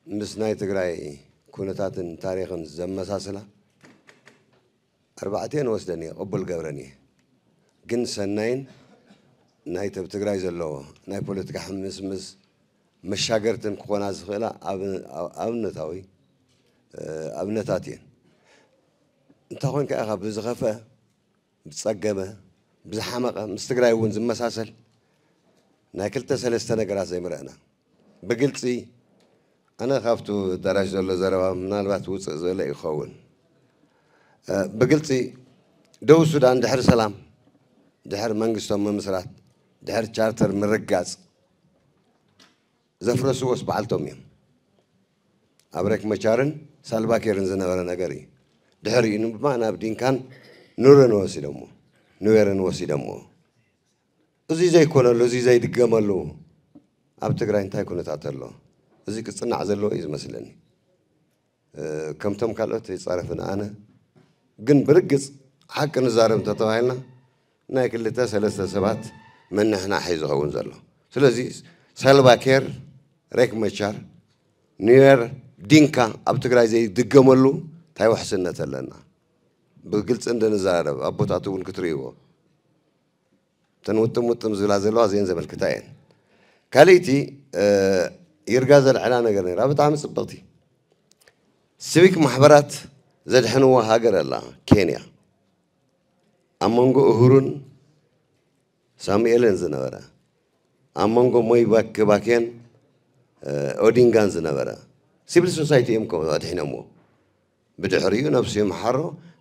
مسناي تقرأي كونتات تاريخ زم ساسلة أربعتين وسدني قبل قبرني جن سنين ناي تب تقرأي زلو ناي بوليتك حمس مس مشاقرتن كونا زخيلة أبن أبنتاوي أبنتاتين እንተኾን ከዓ ብዝኸፍአ ብዝፀገመ ብዝሓመቐ ምስ ትግራይ እውን ዝመሳሰል ናይ ክልተ ሰለስተ ነገራት ዘይምርአና ብግልፂ ኣነ ካብቲ ኣዳራሽ ዘሎ ዘረባ ምናልባት ውፅእ ዝበለ ይኸውን ብግልፂ ደቡብ ሱዳን ድሕሪ ሰላም ድሕሪ መንግስቶም ምምስራት ድሕሪ ቻርተር ምርጋፅ ዘፍረስዎስ በዓልቶም እዮም ኣብ ሬክ መቻርን ሳልቫኪርን ዝነበረ ነገር እዩ ድሕሪኡ ድማ ናብ ዲንካን ንረ ወሲደ እሞ ንዌርን ወሲደ እሞ እዚ ዘይኮነሉ እዚ ዘይድገመሉ ኣብ ትግራይ እንታይ ኩነታት ኣሎ እዚ ክፅናዕ ዘለዎ እዩ ዝመስለኒ ከምቶም ካልኦት ይፃረፍን ኣነ ግን ብርግፅ ሓቂ ንዛረብ እንተተባሂልና ናይ ክልተ ሰለስተ ሰባት ሒ ዝኸውን ዘሎ ስለዚ ሳልቫኪር ሬክ መቻር ኒዌር ዲንካ ኣብ ትግራይ ዘይድገመሉ እንታይ ውሕስነት ኣለና ብግልፂ እንድንዛረብ ኣቦታት እውን ክትርእይዎ እተን ውጥም ውጥም ዝብላ ዘለዋ እዚአን ዘመልክታ እየን ካልእቲ ይርጋ ዘልዕላ ነገር ነራ ብጣዕሚ ፅብቕቲ ሲቪክ ማሕበራት ዘድሕንዎ ሃገር ኣላ ኬንያ ኣብ መንጎ እሁሩን ሳሙኤልን ዝነበረ ኣብ መንጎ ሞይ ባኬን ኦዲንጋን ዝነበረ ሲቪል ሶሳይቲ እዮም ከ ኣድሒኖምዎ ብድሕሪኡ ነብሲኡ መሓሮ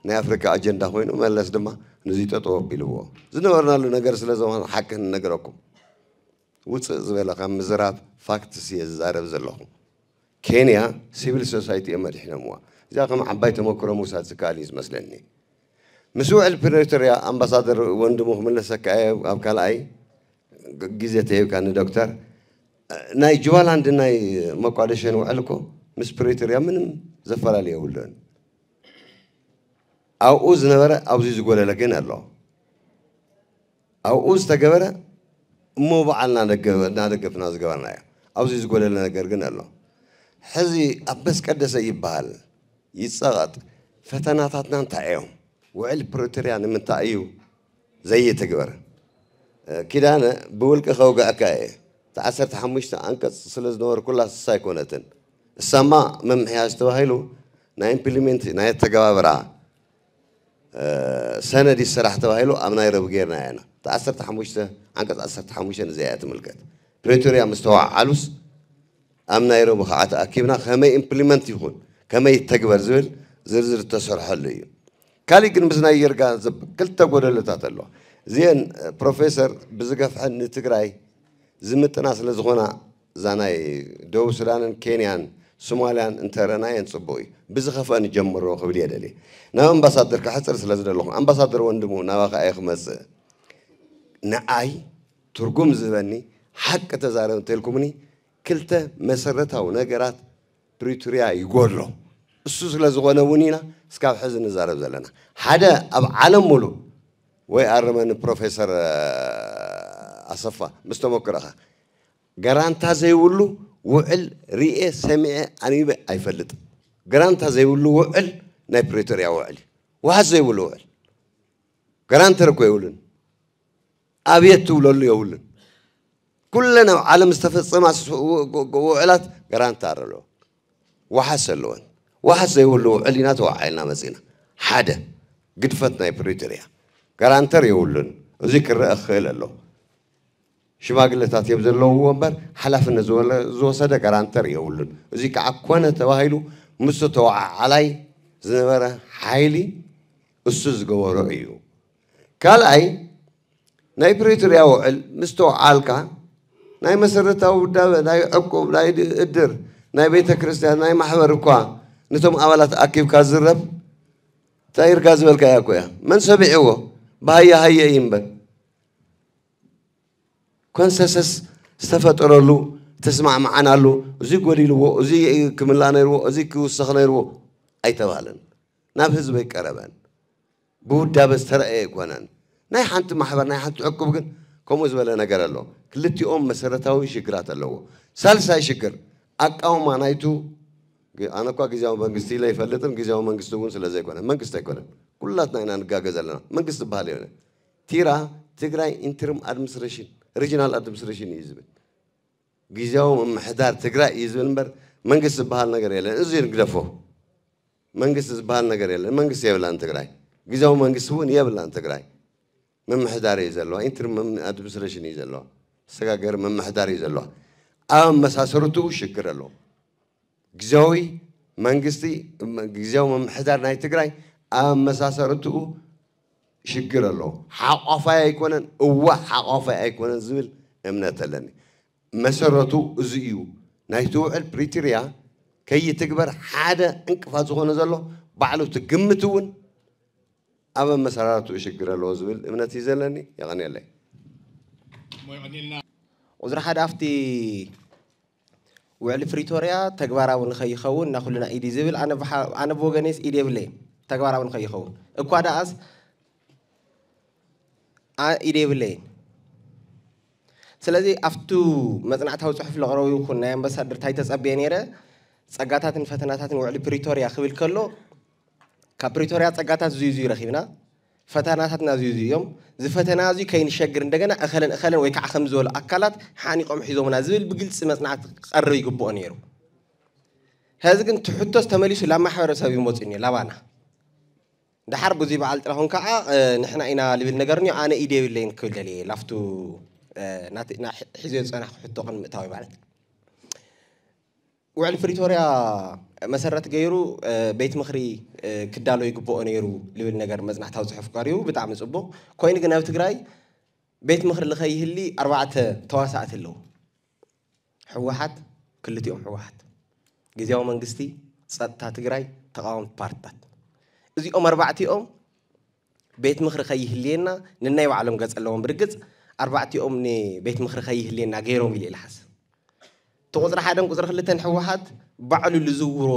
ናይ ኣፍሪካ ኣጀንዳ ኮይኑ መለስ ድማ ንዚቶ ተወቢልዎ ዝነበርናሉ ነገር ስለ ዝኾነ ሓቂ ንነገረኩም ውፅእ ዝበለ ካብ ምዝራብ ፋክትስ እየ ዝዛረብ ዘለኹ ኬንያ ሲቪል ሶሳይቲ እየ መድሒኖምዋ እዚኣ ከም ዓባይ ተመክሮ ምውሳድ ዝከኣል እዩ ዝመስለኒ ምስ ውዕል ፕሪቶርያ ኣምባሳደር ወንድሙ ክምለሰካ ኣብ ካልኣይ ግዜ ተሂብካ ንዶክተር ናይ ጁባላንድ ናይ ሞቃዲሾን ውዕል እኮ ምስ ፕሪቶርያ ምንም ዘፈላለየ የብሉን او اوز نبره او زیز گوله لگن الله او اوز تگبره مو بعل نادگف نادگف نازگبر نیا او زیز گوله لگرگن الله حزي أبس كدس يبال يتصغط فتناتاتنا نتعيهم وعل بروتريان من تعيو زي تقبر كده أنا بولك خوقع كاي تعسرت حمشت أنك سلز نور كلها سايكونتن السما ممحياش توهيلو نا implement نا يتقبابرها ሰነድ ይስራሕ ተባሂሉ ኣብ ናይሮቢ ጌርና ኢና ተዓሰርተ ሓሙሽተ ዓንቀጽ ዓሰርተ ሓሙሽተ ንዘያ ትምልከት ፕሪቶሪያ ምስ ተዋዓሉስ ኣብ ናይሮቢ ከዓ ተኣኪብና ከመይ ኢምፕሊመንት ይኹን ከመይ ይተግበር ዝብል ዝርዝር ተሰርሐሉ እዩ ካልእ ግን ምስ ናይ ይርጋ ክልተ ጎደሎታት ኣሎ እዚአን ፕሮፌሰር ብዝገፍሐን ንትግራይ ዝምጥና ስለ ዝኾና እዛ ናይ ደቡብ ሱዳንን ኬንያን ሶማልያን እንተረናየን ፅቡቅ እዩ ብዝኸፍአን ይጀምሮ ክብል እየ ደሊ ናብ ኣምባሳደር ክሓፅር ስለ ዝደለኹም ኣምባሳደር ወንድሙ ናባ ከኣየ ክመፅእ ንኣይ ትርጉም ዝህበኒ ሓቂ ተዛረብ እንተይልኩምኒ ክልተ መሰረታዊ ነገራት ፕሪቶርያ ይጎሎ እሱ ስለ ዝኾነ እውን ኢና እስካብ ሕዚ ንዛረብ ዘለና ሓደ ኣብ ዓለም ሙሉእ ወይ ኣረመኒ ፕሮፌሰር ኣሰፋ ምስ ተመክረኻ ጋራንታ ዘይብሉ ውዕል ርኤ ሰሚዐ ኣንቢበ ኣይፈልጥን ገራንታ ዘይብሉ ውዕል ናይ ፕሬቶርያ ውዕል እዩ ዋሃት ዘይብሉ ውዕል ገራንቲ ረኮ የብልን ኣብየት ትብለሉ የብልን ኩለን ኣብ ዓለም ዝተፈፀማ ውዕላት ገራንታ ኣለዎ ዋሓስ ኣለወን ዋሓስ ዘይብሉ ውዕል ኢና ተዋዓልና መፂና ሓደ ግድፈት ናይ ፕሪቶርያ ገራንተር የብሉን እዚ ክረአ ክኽእል ኣሎ ሽማግለታት እዮም ዘለውዎ እምበር ሓላፍነት ዝወሰደ ጋራንተር የብሉን እዚ ከዓ ኮነ ተባሂሉ ምስ ተወዓዓላይ ዝነበረ ሓይሊ እሱ ዝገበሮ እዩ ካልኣይ ናይ ፕሪቶርያ ውዕል ምስ ተወዓልካ ናይ መሰረታዊ ውዳበ ናይ ዕቁብ ናይ እድር ናይ ቤተ ክርስቲያን ናይ ማሕበር እኳ ነቶም ኣባላት ኣኪብካ ዝረብ እንታይ ይርጋ ዝበልካ እያ ኮያ መን ሰሚዕዎ ብሃየ ሃየ እዩ እምበር ኮንሰንሰስ ዝተፈጠረሉ ተስማዕምዓናሉ እዚ ጎዲልዎ እዚ ክምላእ ነይርዎ እዚ ክውሰኽ ነይርዎ ኣይተባሃለን ናብ ህዝቢ ኣይቀረበን ብውዳበ ዝተረአየ ኣይኮነን ናይ ሓንቲ ማሕበር ናይ ሓንቲ ዕቁብ ግን ከምኡ ዝበለ ነገር ኣሎ ክልቲኦም መሰረታዊ ሽግራት ኣለዎ ሳልሳይ ሽግር ኣቃውማ ናይቱ ኣነ እኳ ግዜያዊ መንግስቲ ኢለ ይፈልጥን ግዜያዊ መንግስቲ እውን ስለ መንግስቲ ኣይኮነን ኩላትና ኢና ንጋገዝ ኣለና መንግስቲ ዝበሃል የለ ቲራ ትግራይ ኢንተርም ኣድሚኒስትሬሽን ሪጂናል አድሚኒስትሬሽን እዩ ዝብል ግዜያዊ ምምሕዳር ትግራይ እዩ ዝብል እምበር መንግስቲ ዝበሃል ነገር የለን እዚ ንግደፎ መንግስቲ ዝበሃል ነገር የለን መንግስቲ የብላን ትግራይ ግዜያዊ መንግስቲ እውን የብላን ትግራይ ምምሕዳር እዩ ዘለዋ ኢንትሪም ኣድሚኒስትሬሽን እዩ ዘለዋ ሰጋገር ምምሕዳር እዩ ዘለዋ ኣብ መሳሰርቱ ሽግር ኣሎ ግዜያዊ መንግስቲ ግዜያዊ ምምሕዳር ናይ ትግራይ ኣብ መሳሰርትኡ ሽግር ኣለዎ ሓቋፋይ ኣይኮነን እዋ ሓቋፋይ ኣይኮነን ዝብል እምነት ኣለኒ መሰረቱ እዚ እዩ ናይቲ ውዕል ፕሪቶርያ ከይትግበር ሓደ እንቅፋት ዝኾነ ዘሎ ባዕሉ እቲ ግምት እውን ኣብ ኣመሰራርቱ ይሽግር ኣለዎ ዝብል እምነት እዩ ዘለኒ የቐኒለይ ቁፅሪ ሓደ ኣብቲ ውዕሊ ፕሪቶርያ ተግባራዊ ንኸይኸውን እናኩልና ኢድ ዝብል ኣነ ብወገነስ ኢድ የብለ ተግባራዊ ንኸይኸውን እኳ ደኣስ are آه، irrelevant سلازي أفتو مثلاً عتاو صحف الغروي وكنا يوم بس هدر تايتس أبيانيرة سقاطات فتنات وعلي بريتوريا خبيل كله كبريتوريا سقاطات زيزي رخيبنا فتناتنا زيزي يوم زي فتنازي كاين شجر ندقنا أخلن أخلن ويكع خمزول أكلات حاني قوم حيزومنا زبل بقلس مثلا قرر يقبو أنيرو هذا كنت تحطه استمليش لا ما حرسه بموت إني لا ድሓር ብዙ በዓል ጥረ ኮን ከዓ ንሕና ኢና ልብል ነገር እኒ ኣነ ኢደ የብለይን ክብል ደልየ ላፍቱ ሒዞ ዝፀና ክሕቶ ክንምእታዊ ማለት ውዕል ፕሪቶርያ መሰረት ገይሩ ቤት ምክሪ ክዳሎ ይግብኦ ነይሩ ልብል ነገር መፅናሕታዊ ፅሑፍ ቀሪቡ ብጣዕሚ ፅቡቅ ኮይኑ ግን ኣብ ትግራይ ቤት ምክሪ ንኸይህሊ ኣርባዕተ ተዋሳእቲ ኣለዉ ሕወሓት ክልቲኦም ሕወሓት ግዜያዊ መንግስቲ ፀጥታ ትግራይ ተቃወምቲ ፓርትታት እዚኦም ኣርባዕቲኦም ቤት ምኽሪ ከይህልየና ንናይ ባዕሎም ገጽ ኣለዎም ብርግጽ ኣርባዕቲኦም ንቤት ምኽሪ ከይህልየና ገይሮም ኢለ ኢልሓስብ እቲ ቁፅሪ ሓደን ቁፅሪ ክልተን ሕወሓት ባዕሉ ዝዝውሮ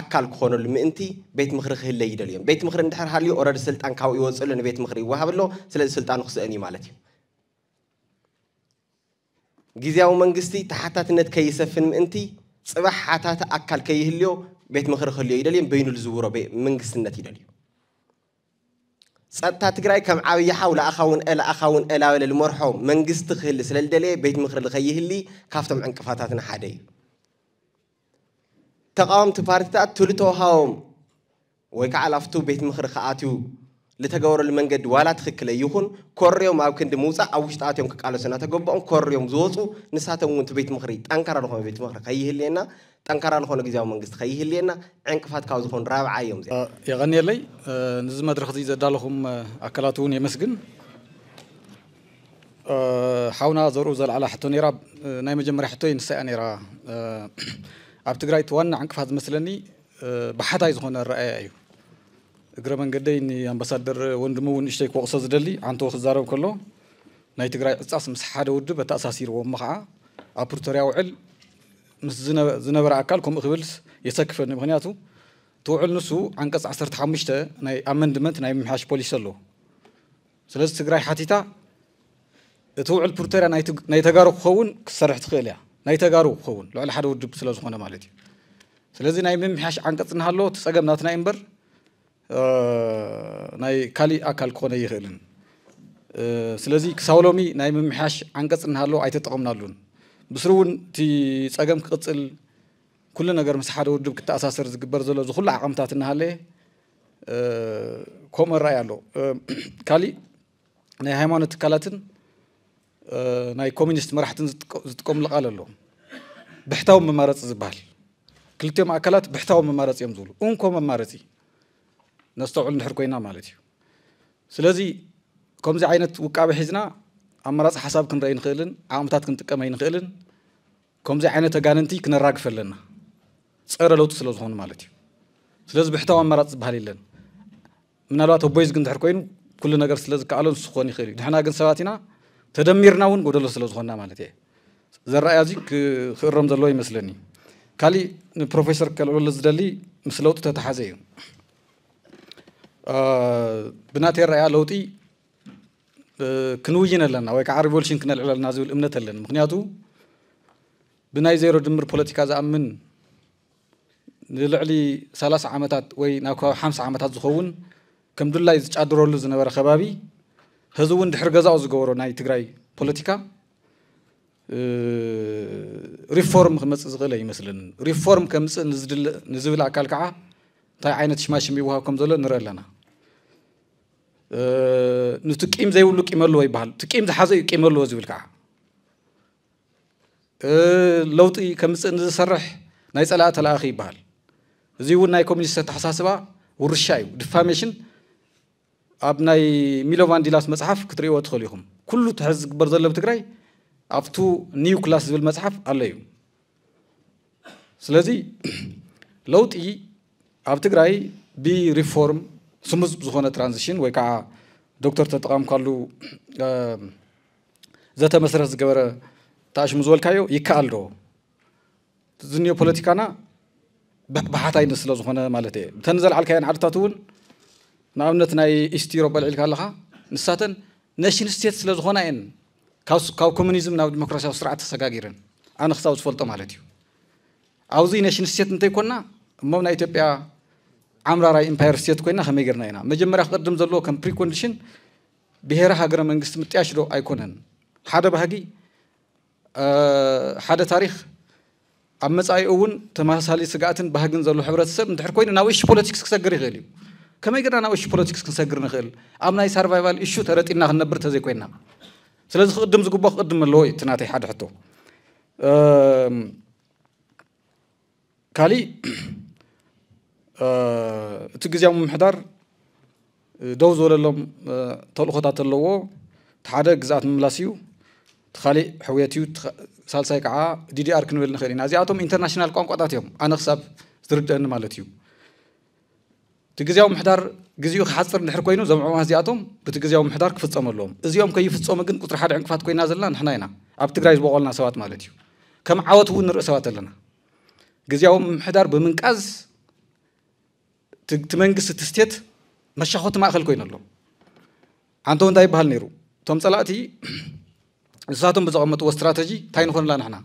ኣካል ክኾነሉ ምእንቲ ቤት ምኽሪ ክህለ ይደል እዮም ቤት ምኽሪ እንድሕር ሃልዩ ኦረዲ ስልጣን ካብኡ ይወፅሉ ንቤት ምኽሪ ይወሃብ ኣሎ ስለዚ ስልጣኑ ክስእን እዩ ማለት እዩ ግዜያዊ መንግስቲ ተሓታትነት ከይሰፍን ምእንቲ ፅባሕ ሓታተ ኣካል ከይህልዮ ቤት ምክሪ ክህልዮ ይደልዮም በይኑ ዝዝውሮ መንግስትነት ይደልዩ ፀጥታ ትግራይ ከም ዓብዪ ሓውል ኣኻውን ኤል ኣኻውን ኤላበለ ዝመርሖ መንግስቲ ክህሊ ስለ ዝደለየ ቤት ምክሪ ዝኸይህሊ ካብቶም ዕንቅፋታትና ሓደ እዩ ተቃወምቲ ፓርቲታት ትሉ ተወሃቦም ወይ ከዓ ላፍቱ ቤት ምክሪ ከኣትዩ لتجاور المنجد ولا تخكله يهون كوريوم أو كند موسى أو شتاتهم كقالوا سنة تجوبهم كوريوم زوجو نساتهم وانت بيت مغري تنكر لهم بيت مغري خيه لنا تنكر لهم لجزاء منجز خيه لنا عنك فات كاوز هون رابع يوم زي يغني لي نزم درختي زدالهم أكلاتون يمسجن حاونا زورو على حتى نيرا نايم جمر حتى ينسى نيرا أبتقرأ يتوانا عنك فات مثلني بحتى يزخون الرأي أيوه እግረ መንገደይን ኣምባሳደር ወንድሙ እውን እሽተይ ክወቕሶ ዝደሊ ዓንተ ክዛረብ ከሎ ናይ ትግራይ ቅፃስ ምስ ሓደ ውድብ ኣተኣሳሲርዎ እሞ ከዓ ኣብ ፕሪቶርያ ውዕል ምስ ዝነበረ ኣካል ከምኡ ክብል የሰክፈኒ ምክንያቱ እቲ ውዕል ንሱ ዓንቀፅ 15 ናይ ኣመንድመንት ናይ ምምሓሽ ፖሊስ ኣለዎ ስለዚ ትግራይ ሓቲታ እቲ ውዕል ፕሪቶርያ ናይ ተጋሩ ክኸውን ክሰርሕ ትኽእል እያ ናይ ተጋሩ ክኸውን ልዕሊ ሓደ ውድብ ስለ ዝኾነ ማለት እዩ ስለዚ ናይ ምምሓሽ ዓንቀፅ እናሃለዎ ትፀገም ናትና እምበር ናይ ካሊእ ኣካል ክኾነ ይኽእልን ስለዚ ክሳብ ሎሚ ናይ ምምሓሽ ዓንቀፅ እናሃለዎ ኣይተጠቐምናሉን ብስሩ እውን እቲ ፀገም ክቕፅል ኩሉ ነገር ምስ ሓደ ውድብ ክተኣሳሰር ዝግበር ዘሎ ዝኩሉ ዓቐምታት እናሃለየ ከምኡ ኣረኣይ ኣሎ ካሊእ ናይ ሃይማኖት ትካላትን ናይ ኮሚኒስት መራሕትን ዝጥቀምሉ ቃል ኣሎ ብሕታዊ መማረፂ ዝበሃል ክልትዮም ኣካላት ብሕታዊ መማረፂ እዮም ዝብሉ እንኮ መማረፂ ነስተውዕል ንድሕር ኮይና ማለት እዩ ስለዚ ከምዚ ዓይነት ውቃቢ ሒዝና ኣመራፂ ሓሳብ ክንረአይ ንኽእልን ዓቕምታት ክንጥቀመ ይንኽእልን ከምዚ ዓይነት ተጋንንቲ ክነራግፍ ኣለና ፀረ ለውጡ ስለ ዝኾኑ ማለት እዩ ስለዚ ብሕታዊ ኣመራፂ ዝበሃል የለን ምናልባት ኣቦይዝ ግን ድሕር ኮይኑ ኩሉ ነገር ስለ ዝከኣሎ ንሱ ክኾን ይኽእል እዩ ንሕና ግን ሰባት ኢና ተደሚርና እውን ጎደሎ ስለ ዝኾንና ማለት እየ ዘረኣያ እዚ ክእረም ዘለዎ ይመስለኒ ካልእ ንፕሮፌሰር ከልዕበሎ ዝደሊ ምስ ለውጡ ተተሓዘ እዩ ብናተ ይረአያ ለውጢ ክንውይን ኣለና ወይ ከዓ ሪቮሉሽን ክነልዕል ኣለና ዝብል እምነት ኣለን ምክንያቱ ብናይ ዜሮ ድምር ፖለቲካ ዝኣምን ንልዕሊ 30 ዓመታት ወይ ናብ ከባቢ 50 ዓመታት ዝኸውን ከም ድላይ ዝጫድረሉ ዝነበረ ከባቢ ህዝቢ እውን ድሕር ገዛኡ ዝገበሮ ናይ ትግራይ ፖለቲካ ሪፎርም ክመፅእ ዝኽእል ኣይመስልን ሪፎርም ከምፅእ ንዝብል ኣካል ከዓ እንታይ ዓይነት ሽማሽም ይውሃብ ከም ዘሎ ንርኢ ኣለና ንቱ ቂም ዘይብሉ ቂም ኣለዎ ይበሃል እቲ ቂም ዝሓዘ እዩ ቂም ኣለዎ ዝብል ከዓ ለውጢ ከምፅእ ንዝሰርሕ ናይ ፀላእ ተላኣኺ ይበሃል እዚ እውን ናይ ኮሚኒስት ኣተሓሳስባ ውርሻ እዩ ዲፋሜሽን ኣብ ናይ ሚሎ ቫንዲላስ መፅሓፍ ክትሪእዎ ትኽእሉ ኢኹም ኩሉ ትሕዝ ዝግበር ዘሎ ብትግራይ ኣብቱ ኒው ክላስ ዝብል መፅሓፍ ኣሎ እዩ ስለዚ ለውጢ ኣብ ትግራይ ብሪፎርም ስሙዝ ዝኾነ ትራንዚሽን ወይ ከዓ ዶክተር ተጠቃምካሉ ዘተመስረት ዝገበረ ተኣሽሙ ዝበልካዮ ይከኣል ዶ ዝኒዮ ፖለቲካና ባሓታይነት ስለ ዝኾነ ማለት እየ እተን ዘለዓልካየን ዓድታት እውን ንኣብነት ናይ ኢስት ዩሮፕ በልዒልካ ኣለኻ ንሳተን ነሽን ስቴት ስለ ዝኾና እየን ካብ ኮሙኒዝም ናብ ዲሞክራሲያዊ ስርዓት ተሰጋጊረን ኣነ ክሳብ ዝፈልጦ ማለት እዩ ኣብዚ ነሽን ስቴት እንተይኮንና እሞም ናይ ኢትዮጵያ ዓምራራይ ኢምፓየር ስቴት ኮይና ከመይ ጌርና ኢና መጀመርያ ክቅድም ዘለዎ ከም ፕሪኮንዲሽን ብሄረ ሃገረ መንግስቲ ምጥያሽ ዶ ኣይኮነን ሓደ ባህጊ ሓደ ታሪክ ኣብ መፃኢኡ እውን ተመሳሳሊ ስጋኣትን ባህግን ዘሎ ሕብረተሰብ እንድሕር ኮይኑ ናብ እሺ ፖለቲክስ ክሰግር ይኽእል እዩ ከመይ ጌርና ናብ እሺ ፖለቲክስ ክንሰግር ንኽእል ኣብ ናይ ሳርቫይቫል እሹ ተረጢና ክንነብር ተዘይኮይና ስለዚ ክቅድም ዝግቦ ክቅድም ኣለዎ እዩ ትናተይ ሓደ ሕቶ ካልእ እቲ ግዜዊ ምምሕዳር ደው ዝበለሎም ተልእኾታት ኣለዎ እቲ ሓደ ግዛኣት ምምላስ እዩ እቲ ካሊእ ሕውየት እዩ ሳልሳይ ከዓ ዲዲኣር ክንብል ንኽእል ኢና እዚኣቶም ኢንተርናሽናል ቋንቋታት እዮም ኣነ ክሳብ ዝርድአኒ ማለት እዩ እቲ ግዜያዊ ምሕዳር ግዚኡ ክሓፅር ድሕር ኮይኑ ዞም ዕማት እዚኣቶም ብቲ ግዜያዊ ምሕዳር ክፍፀም ኣለዎም እዚኦም ከይፍፀሙ ግን ቁፅሪ ሓደ ዕንቅፋት ኮይና ዘለና ንሕና ኢና ኣብ ትግራይ ዝበቆልና ሰባት ማለት እዩ ከም ዓወት እውን ንርኢ ሰባት ኣለና ግዜያዊ ምሕዳር ብምንቃዝ እቲ መንግስቲ እቲ ስቴት መሻኮቲ ማእኸል ኮይኑ ኣሎ ሓንቲ እንታይ ይበሃል ነይሩ እቶም ፀላእቲ ንሳቶም ብዘቐመጥዎ ስትራተጂ እንታይ ንኮንላ ንሕና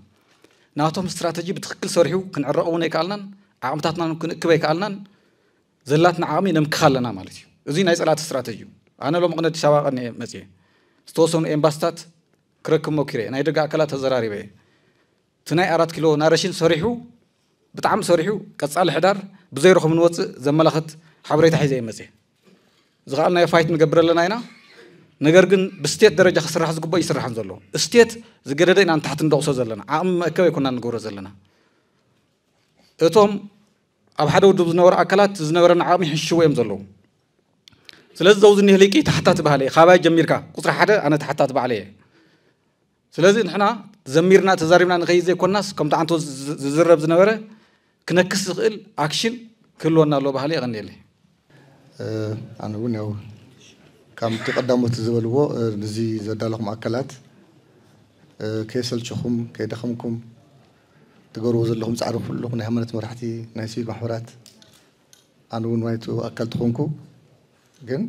ናቶም ስትራተጂ ብትክክል ሰሪሑ ክንዕረቕ እውን ኣይከኣልናን ዓቕምታትና ክንእክብ ኣይከኣልናን ዘላትና ዓቕሚ ነምክኻ ኣለና ማለት እዩ እዚ ናይ ፀላእቲ ስትራተጂ እዩ ኣነ ሎም ቅነ ኣዲስ ኣበባ ቀኒአ መፅአ ዝተወሰኑ ኤምባስታት ክረክብ ሞኪረ ናይ ደጋ ኣካላት ተዘራሪበ እየ እቲ ናይ ኣራት ኪሎ ናረሽን ሰሪሑ ብጣዕሚ ሰሪሑ ቀፃሊ ሕዳር ብዘይረኹም ንወፅእ ዘመላኽት ሓበሬታ ሒዘ እየ መፅ እዚ ከዓ ናይ ፋይት ንገብር ኣለና ኢና ነገር ግን ብስቴት ደረጃ ክስራሕ ዝግበኦ ይስራሕን ዘሎ ስቴት ዝገደደ ኢና ንታሕቲ ንደቕሶ ዘለና ዓቕሚ መእከብ ኣይኮና ንገብሮ ዘለና እቶም ኣብ ሓደ ውድብ ዝነበሩ ኣካላት ዝነበረና ዓቕሚ ሕሽዎ እዮም ዘለዉ ስለዚ ዘው ዝኒሄ ሊቂ ታሕታት ባህለ እየ ካባይ ጀሚርካ ቁፅሪ ሓደ ኣነ ታሕታት ባህለ እየ ስለዚ ንሕና ዘሚርና ተዛሪብና ንኸይዘ ይኮናስ ከምቲ ዓንቶ ዝዝረብ ዝነበረ ክነክስ ዝኽእል ኣክሽን ክህልወና ኣሎ ባህሊ ይቐኒየለ ኣነ እውን ያው ከምቲ ቀዳሞት ዝበልዎ ነዚ ዘዳለኹም ኣካላት ከየሰልችኹም ከየደኸምኩም ትገብርዎ ዘለኹም ፃዕሪ ኩሉኹም ናይ ሃይማኖት መራሕቲ ናይ ሲቪል ማሕበራት ኣነ እውን ማይቱ ኣካል ትኾንኩ ግን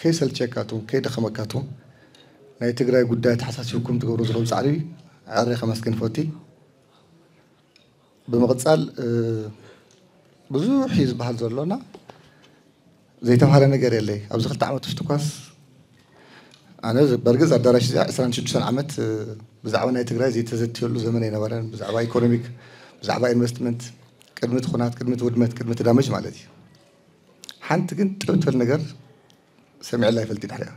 ከይሰልቸካትኩም ከይደኸመካትኩም ናይ ትግራይ ጉዳይ ተሓሳሲብኩም ትገብሩ ዘለኹም ፃዕሪ ዕረ ከመስግን ፈቲ ብምቕፃል ብዙሕ እዩ ዝበሃል ዘሎና ዘይተባሃለ ነገር የለይ ኣብዚ ክልተ ዓመት ውሽጢ ኳስ ኣነ በርግፅ ኣዳራሽ እዚኣ 26 ዓመት ብዛዕባ ናይ ትግራይ ዘይተዘትየሉ ዘመን ኣይነበረን ብዛዕባ ኢኮኖሚክ ብዛዕባ ኢንቨስትመንት ቅድሚት ኩናት ቅድሚት ውድመት ቅድሚት ዳመጅ ማለት እዩ ሓንቲ ግን ጥብትብል ነገር ሰሚዕላ ይፈልጢ ድሕሪያ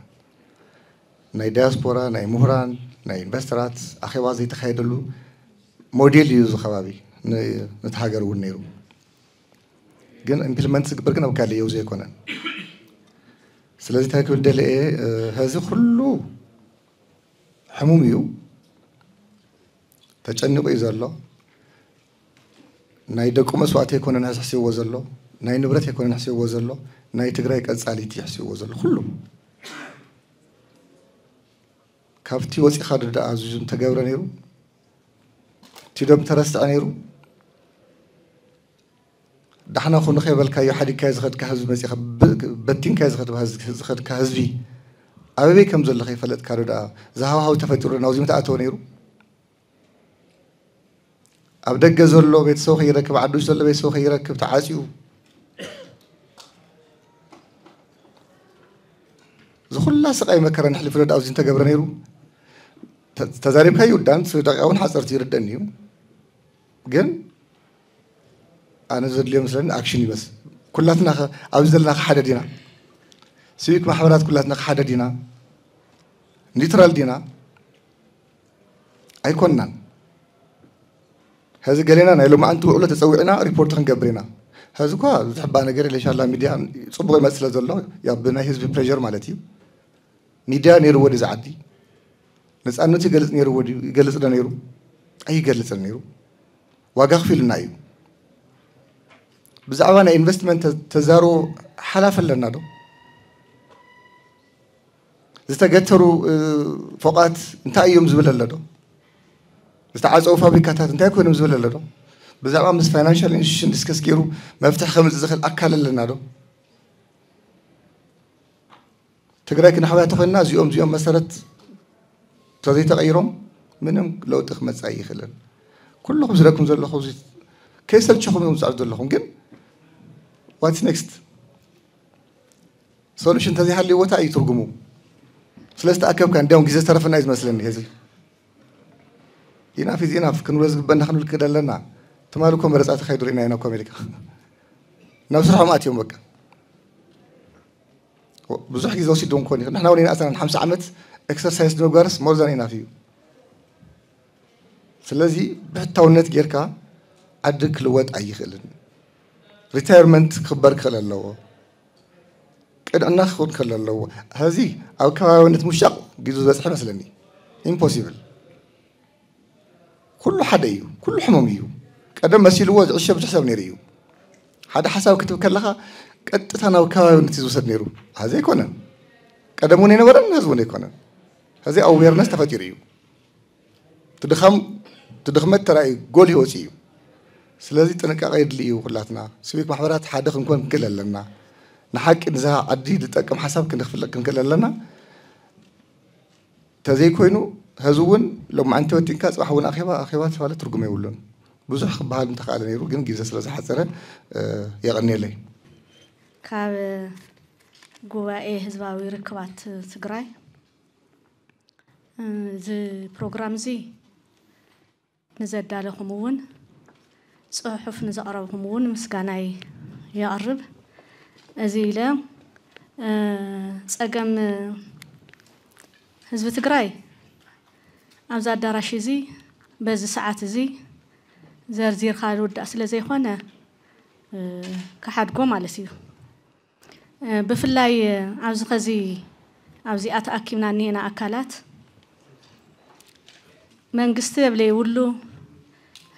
ናይ ዳያስፖራ ናይ ምሁራን ናይ ኢንቨስተራት ኣኼባ ዘይተካየደሉ ሞዴል እዩ እዚ ከባቢ ነቲ ሃገር እውን ነይሩ ግን ኢምፕሊመንት ዝግበር ግን ኣብ ካሊእ የውዝ ኣይኮነን ስለዚ እንታይ ክብል ደልየ ህዚ ኩሉ ሕሙም እዩ ተጨኒቑ እዩ ዘሎ ናይ ደቁ መስዋእቲ ኣይኮነን ህዚ ሕስብዎ ዘሎ ናይ ንብረት ኣይኮነን ሕስብዎ ዘሎ ናይ ትግራይ ቀፃሊት እዩ ሕስብዎ ዘሎ ኩሉ ካብቲ ወፂኻ ድዳኣ ተገብረ ነይሩ እቲ ዶብ ተረስዐ ነይሩ ዳሕና ኮይኑ ከይበልካዮ ሓዲግካ ዝኸድካ ህዝቢ መፅኻ በቲንካ ዝኸድካ ህዝቢ ኣበበይ ከም ዘለኸ ይፈለጥካ ዶ ደኣ ዝሃውሃው ተፈጢሩ ናብዚ ምተኣተወ ነይሩ ኣብ ደገ ዘሎ ቤተሰብ ከይረክብ ዓዱሽ ዘሎ ቤተሰብ ከይረክብ ተዓፂኡ ዝኩላ ስቃይ መከራ ንሕልፍ ዶ ኣብዚ እንተገብረ ነይሩ ተዛሪብካ ይውዳን ደቂቃ እውን ሓፀርቲ ይርደአኒ እዩ ግን أنا زدليهم مثلا أكشن بس كلاتنا أبزلنا حدا دينا سيك محاولات كلاتنا حدا دينا نيترال دينا أيكوننا هذا قالنا أنا لما أنتوا ولا تسوينا ريبورت خنقبرنا هذا كوا تحب أنا قري ليش الله ميديا صبغة مسألة زلوا يا بنا هزب بريشر مالتي ميديا نيرو ودي زعدي نسألنا تجلس نيرو ودي جلس لنا نيرو أي جلس لنا نيرو واقع في النايو ብዛዕባ ናይ ኢንቨስትመንት ተዛረቡ ሓላፍ ኣለና ዶ ዝተገተሩ ፎቃት እንታይ እዮም ዝብል ኣሎ ዶ ዝተዓፀቡ ፋብሪካታት እንታይ ኮይኖም ዝብል ኣሎ ዶ ብዛዕባ ምስ ፋይናንሽል ኢንስቲቱሽን ዲስከስ ገይሩ መፍትሒ ከምፅ ዝኽእል ኣካል ኣለና ዶ ትግራይ ክነሕብያቶ ኮይንና እዚኦም እዚኦም መሰረት ተዘይተቐይሮም ምንም ለውጢ ክመፅእ ይኽእልን ኩለኹም ዝለኩም ዘለኹ ከይሰልቸኹም እዮም ዝፃዕዱ ዘለኹም ግን ዋትስ ኔክስት ሶሉሽን ተዚህ ሃልዩ ቦታ እዩ ትርጉሙ ስለ እንዲያውም ግዜ ዝተረፈና እዩ ዝመስለኒ ህዝቢ ኢናፍ ኢዝ ኢናፍ ክንብሎ ዝግበአና ክንልክድ ኣለና ትማሊ እኮ መረፃ ተካይዱ ርኢና ኢና እኮ ኣሜሪካ ናብ ስርሖም ኣትዮም በቃ ብዙሕ ግዜ ወሲዶም ክኾን ይኽእል ንሕና እውን ኢናእሰና ሓምሳ ዓመት ኤክሰርሳይዝ ንምግባርስ ሞር ኢናፍ እዩ ስለዚ ብሕታውነት ጌርካ ዓዲ ክልወጥ ኣይኽእልን ሪታርመንት ክግበር ከለ ኣለዎ ቅድዕና ክኸውን ከለ ኣለዎ ስለዚ ኣብ ከባቢነት ምሻቕ ግዙ ዝበፅሐ ይመስለኒ ኢምፖሲብል ኩሉ ሓደ እዩ ኩሉ ሕሙም እዩ ቀደም መሲልዎ ዝዕሸ ብዙሕ ሰብ ነይሩ እዩ ሓደ ሓሳብ ክትብ ከለኻ ቀጥታ ናብ ከባቢነት እዩ ዝውሰድ ነይሩ ሕዚ ኣይኮነን ቀደም እውን ኣይነበረን ሕዚ እውን ኣይኮነን ሕዚ ኣዌርነስ ተፈጢሩ እዩ ትድኸም ትድኽመት ተራእዩ ጎል ይወፅ እዩ سلازي تنكر عيد ليو خلاتنا سبيك محضرات حادق نكون كلا لنا نحك إن زها عدي لتكم حساب كن دخل لك كل لنا تزي كوينو هزون لو ما أنت وتنكاس وحون أخيبا أخيبات فلا ترجمي يقولون بزح بحال متخيل نيرو جن جيزة سلازة حسرة آه يغني لي كاب جوائي هزوا ويركبات تقرأي زي برنامج زي نزل داله خمون ፅሑፍ ንዘቕረብኩም እውን ምስጋናይ የቕርብ እዚ ኢለ ፀገም ህዝቢ ትግራይ ኣብዚ ኣዳራሽ እዚ በዚ ሰዓት እዚ ዘርዚርካ ዝውዳእ ስለ ዘይኮነ ክሓድጎ ማለት እዩ ብፍላይ ኣብዚ ከዚ ኣብዚኣ ተኣኪብና እኒአና ኣካላት መንግስቲ የብለይብሉ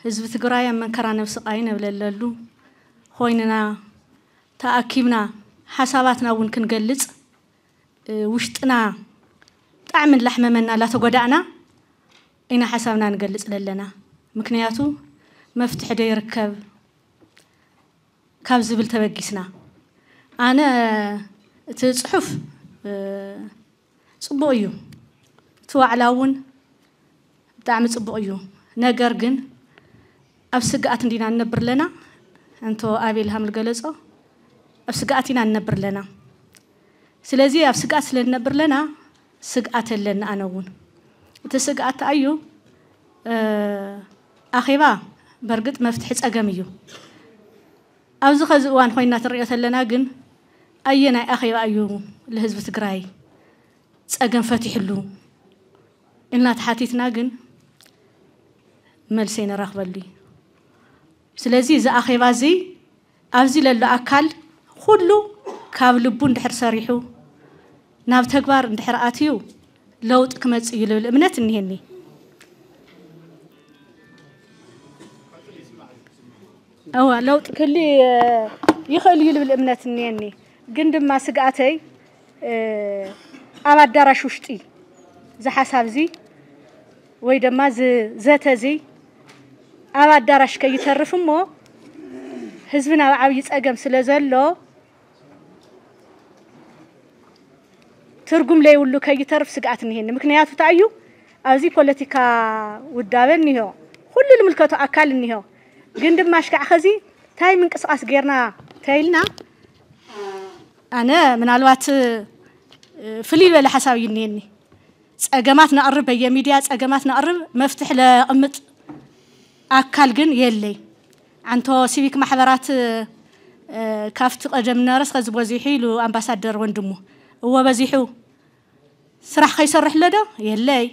ህዝቢ ትግራይ ኣብ መንከራ ነብሲ ቃይን ነብለለሉ ኮይንና ተኣኪብና ሓሳባትና እውን ክንገልፅ ውሽጥና ብጣዕሚ ንላሕመመና እላተጎዳእና ኢና ሓሳብና ንገልፅ ዘለና ምክንያቱ መፍትሒ ዶ ይርከብ ካብ ዝብል ተበጊስና ኣነ እቲ ፅሑፍ ፅቡቅ እዩ እቲ ዋዕላ እውን ብጣዕሚ ፅቡቅ እዩ ነገር ግን ኣብ ስጋኣት እንዲና ንነብር ኣለና እንቶ ኣቤል ከምዝገለፆ ኣብ ስጋኣት ኢና ንነብር ኣለና ስለዚ ኣብ ስጋኣት ስለ ንነብር ኣለና ስግኣት ኣለኒ ኣነ እውን እቲ ስግኣት እዩ ኣኼባ በርግጥ መፍትሒ ፀገም እዩ ኣብዚ ከዚ እዋን ኮይና ትንሪኦ ዘለና ግን ኣየናይ ኣኼባ እዩ ንህዝቢ ትግራይ ፀገም ፈቲሕሉ ኢልና ተሓቲትና ግን መልሲ ንረኽበሉ እዩ ስለዚ እዚ ኣኼባ እዚ ኣብዚ ዘሎ ኣካል ኩሉ ካብ ልቡ እንድሕር ሰሪሑ ናብ ተግባር እንድሕር ኣትዩ ለውጥ ክመፅእ እዩ ልብል እምነት እኒሄኒ እዋ ለውጢ ክህሊ ይኽእል እዩ ልብል እምነት እኒሄኒ ግን ድማ ስጋኣተይ ኣብ ኣዳራሽ ውሽጢ ዝሓሳብ እዚ ወይ ድማ ዘተ እዚ ኣብ ኣዳራሽ ከይተርፍ እሞ ህዝብና ኣብ ዓብዪ ፀገም ስለ ዘሎ ትርጉም ለይብሉ ከይተርፍ ስጋኣት እኒሄኒ ምክንያቱ እንታይ እዩ ኣብዚ ፖለቲካ ውዳበ እኒሄ ኩሉ ንምልከቶ ኣካል እኒሄ ግን ድማ ሽካዕ ከዚ እንታይ ምንቅስቃስ ጌርና እንተይልና ኣነ ምናልባት ፍልይ ዝበለ ሓሳብ እዩ እኒሄኒ ፀገማት ነቕርብ በየሚድያ ፀገማት ነቕርብ መፍትሕ ለቕምጥ أكل جن يلي عنتو سيفيك محضرات كافت قدمنا رس خز بزيحي لو أمباسادر وندمو هو بزيحو سرح خيسرح لدا يلي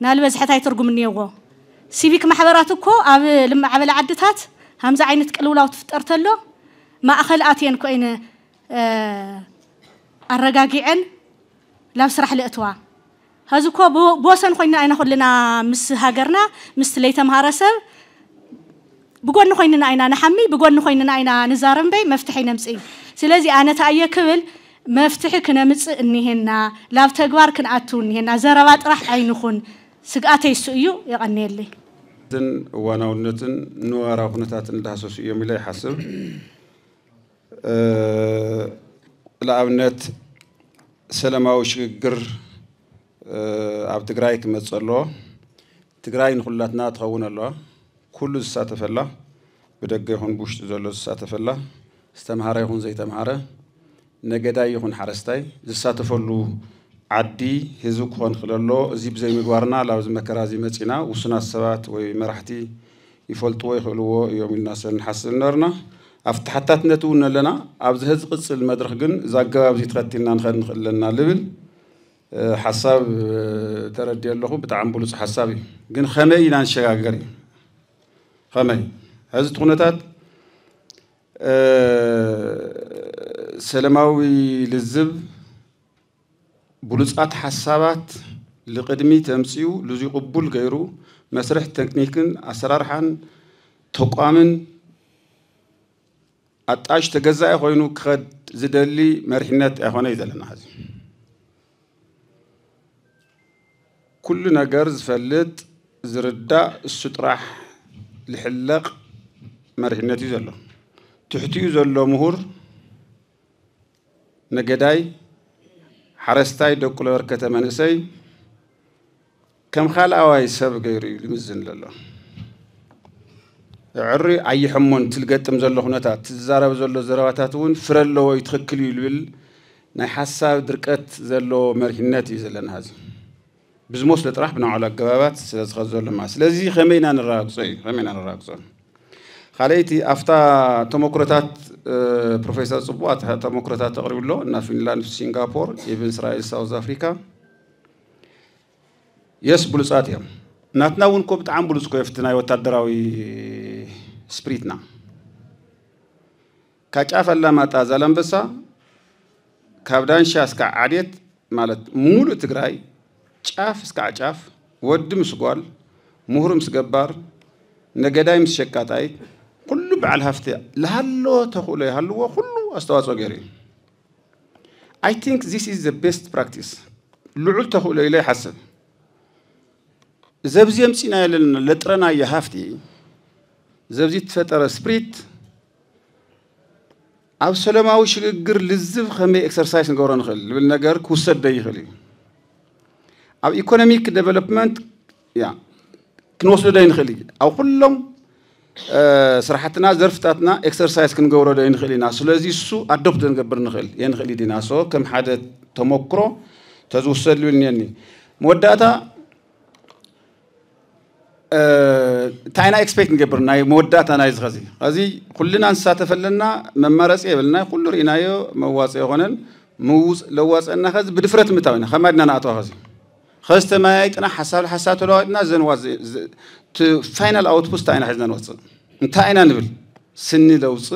نال بزحت هاي ترجمني هو سيفيك محضرات كو أب لما عمل عدتات همزة عينة قلولا وتفترت له ما أخل آتين كوين أه الرجاجعن لا بسرح لأتوا هزكو بو بوسن خوينا أنا خلنا مس هاجرنا مس ليتم هارسب بقولنا خوينا أنا نحمي بقولنا خوينا أنا نزارم بي مفتحين مسئي سلازي أنا تأيي كبل مفتح كنا مس إنهنا لا بتجوار كن عتون هنا زربات راح عينخون سقأتي السؤيو يغني لي ዋናውነትን ንዋራዊ ኩነታትን እንዳሃሰሱ እዮም ኢለ ይሓስብ ንኣብነት ሰላማዊ ሽግግር ኣብ ትግራይ ክመፅእ ኣለዎ ትግራይ ንኩላትና ትኸውን ኣለዋ ኩሉ ዝሳተፈላ ብደገ ይኹን ብውሽጢ ዘሎ ዝሳተፈላ ዝተምሃረ ይኹን ዘይተምሃረ ነገዳይ ይኹን ሓረስታይ ዝሳተፈሉ ዓዲ ህዝቢ ክኾን ክእል ኣሎ እዚ ብዘይምግባርና ላብዚ መከራ እዚ መፂና ውሱናት ሰባት ወይ መራሕቲ ይፈልጥዎ ይኽእልዎ እዮም ኢልና ስለንሓስብ ነበርና ኣብቲ ሓታትነት እውን ኣለና ኣብዚ ህዚ ቅፅል መድረክ ግን እዚ ኣገባብ እዚ ተኸቲልና ንኸድ ንኽእለና ልብል ሓሳብ ተረድየ ኣለኹ ብጣዕሚ ብሉፅ ሓሳብ እዩ ግን ከመይ ኢና ንሸጋገር እዩ ከመይ ሕዚ እቲ ኩነታት ሰላማዊ ልዝብ ብሉፃት ሓሳባት ልቅድሚ ተምፅኡ ልዙይ ቅቡል ገይሩ መስርሕ ቴክኒክን ኣሰራርሓን ተቋምን ኣጣሽ ተገዛኢ ኮይኑ ክኸድ ዝደሊ መሪሕነት ኣይኮነ እዩ ዘለና ሕዚ ኩሉ ነገር ዝፈልጥ ዝርዳእ እሱ ጥራሕ ዝሕለቕ መሪሕነት እዩ ዘሎ ትሕቲኡ ዘሎ ምሁር ነገዳይ ሓረስታይ ደቁ ለበርከተ መንእሰይ ከም ካልኣዋይ ሰብ ገይሩ እዩ ልምዝን ዘሎ ዕሪ ኣይሕሞን ትልገጥም ዘሎ ኩነታት ትዛረብ ዘሎ ዘረባታት እውን ፍረ ኣለዎ እዩ ትኽክል እዩ ዝብል ናይ ሓሳብ ድርቀት ዘለዎ መሪሕነት እዩ ዘለና እዚ ብዝመስሉ ጥራሕ ብናባዕሉ ኣገባባት ስለ ዝኸት ማ ስለዚ ከመይና ንረጋግፆ እዩ ከመይና ንረጋግፆ ካልአይቲ ኣብታ ተመክሮታት ፕሮፌሰር ፅቡቅ ተመክሮታት ተቕሪቡሎ ናብ ፊንላንድ ሲንጋፖር ኢብን እስራኤል ሳውዝ ኣፍሪካ የስ ብሉፃት እዮም ናትና እውን ኮ ብጣዕሚ ብሉፅ ኮ የፍቲ ናይ ወታደራዊ ስፕሪትና ካብ ጫፍ ኣላማጣ ዛላንበሳ ካብ ዳንሻ እስካብ ዓዴት ማለት ሙሉእ ትግራይ ጫፍ እስከ አጫፍ ወድም ስጓል ምሁርም ስገባር ነገዳይም ስሸቃጣይ ኩሉ በዓል ሃፍቲ ዝሃለወ ተኽእሎ ይሃልዎ ኩሉ ኣስተዋፅኦ ገይሩ እዩ ኣይ ቲንክ ዚስ ኢዝ ዘ ቤስት ፕራክቲስ ልዑል ተኽእሎ ኢለ ይሓስብ ዘብዚ ኣምፂና ዘለና ለጥረናዮ ሃፍቲ ዘብዚ ትፈጠረ ስፕሪት ኣብ ሰላማዊ ሽግግር ልዝብ ከመይ ኤክሰርሳይዝ ክንገብሮ ንኽእል ዝብል ነገር ክውሰድ ዶ ይኽእል እዩ ኣብ ኢኮኖሚክ ዴቨሎፕመንት ያ ክንወስዶ ዶ ይንኽእል እዩ ኣብ ኩሎም ስራሕትና ዘርፍታትና ኤክሰርሳይዝ ክንገብሮ ዶ ይንኽእል ኢና ስለዚ እሱ ኣዶፕት ንገብር ንኽእል የንኽእል ድና ሶ ከም ሓደ ተመክሮ ተዝውሰድ ልብል እኒአኒ መወዳእታ እንታይ ኢና ኤክስፔክት ንገብር ናይ መወዳእታ ናይ እዚ ከዚ ከዚ ኩልና ንሳተፍ ኣለና መመረፂ የብልና ኩሉ ርኢናዮ መዋፅኦ ይኮነን ምውፅ ለዋፅአና ከዚ ብድፍረት ምእታው ኢና ከማይ ድና ንኣተዋ ከዚ خست مايتنا حساب الحساب لويتنا زنوز فاينل اوتبوست تاعنا حزنا انت نتاعنا نبل سني لوص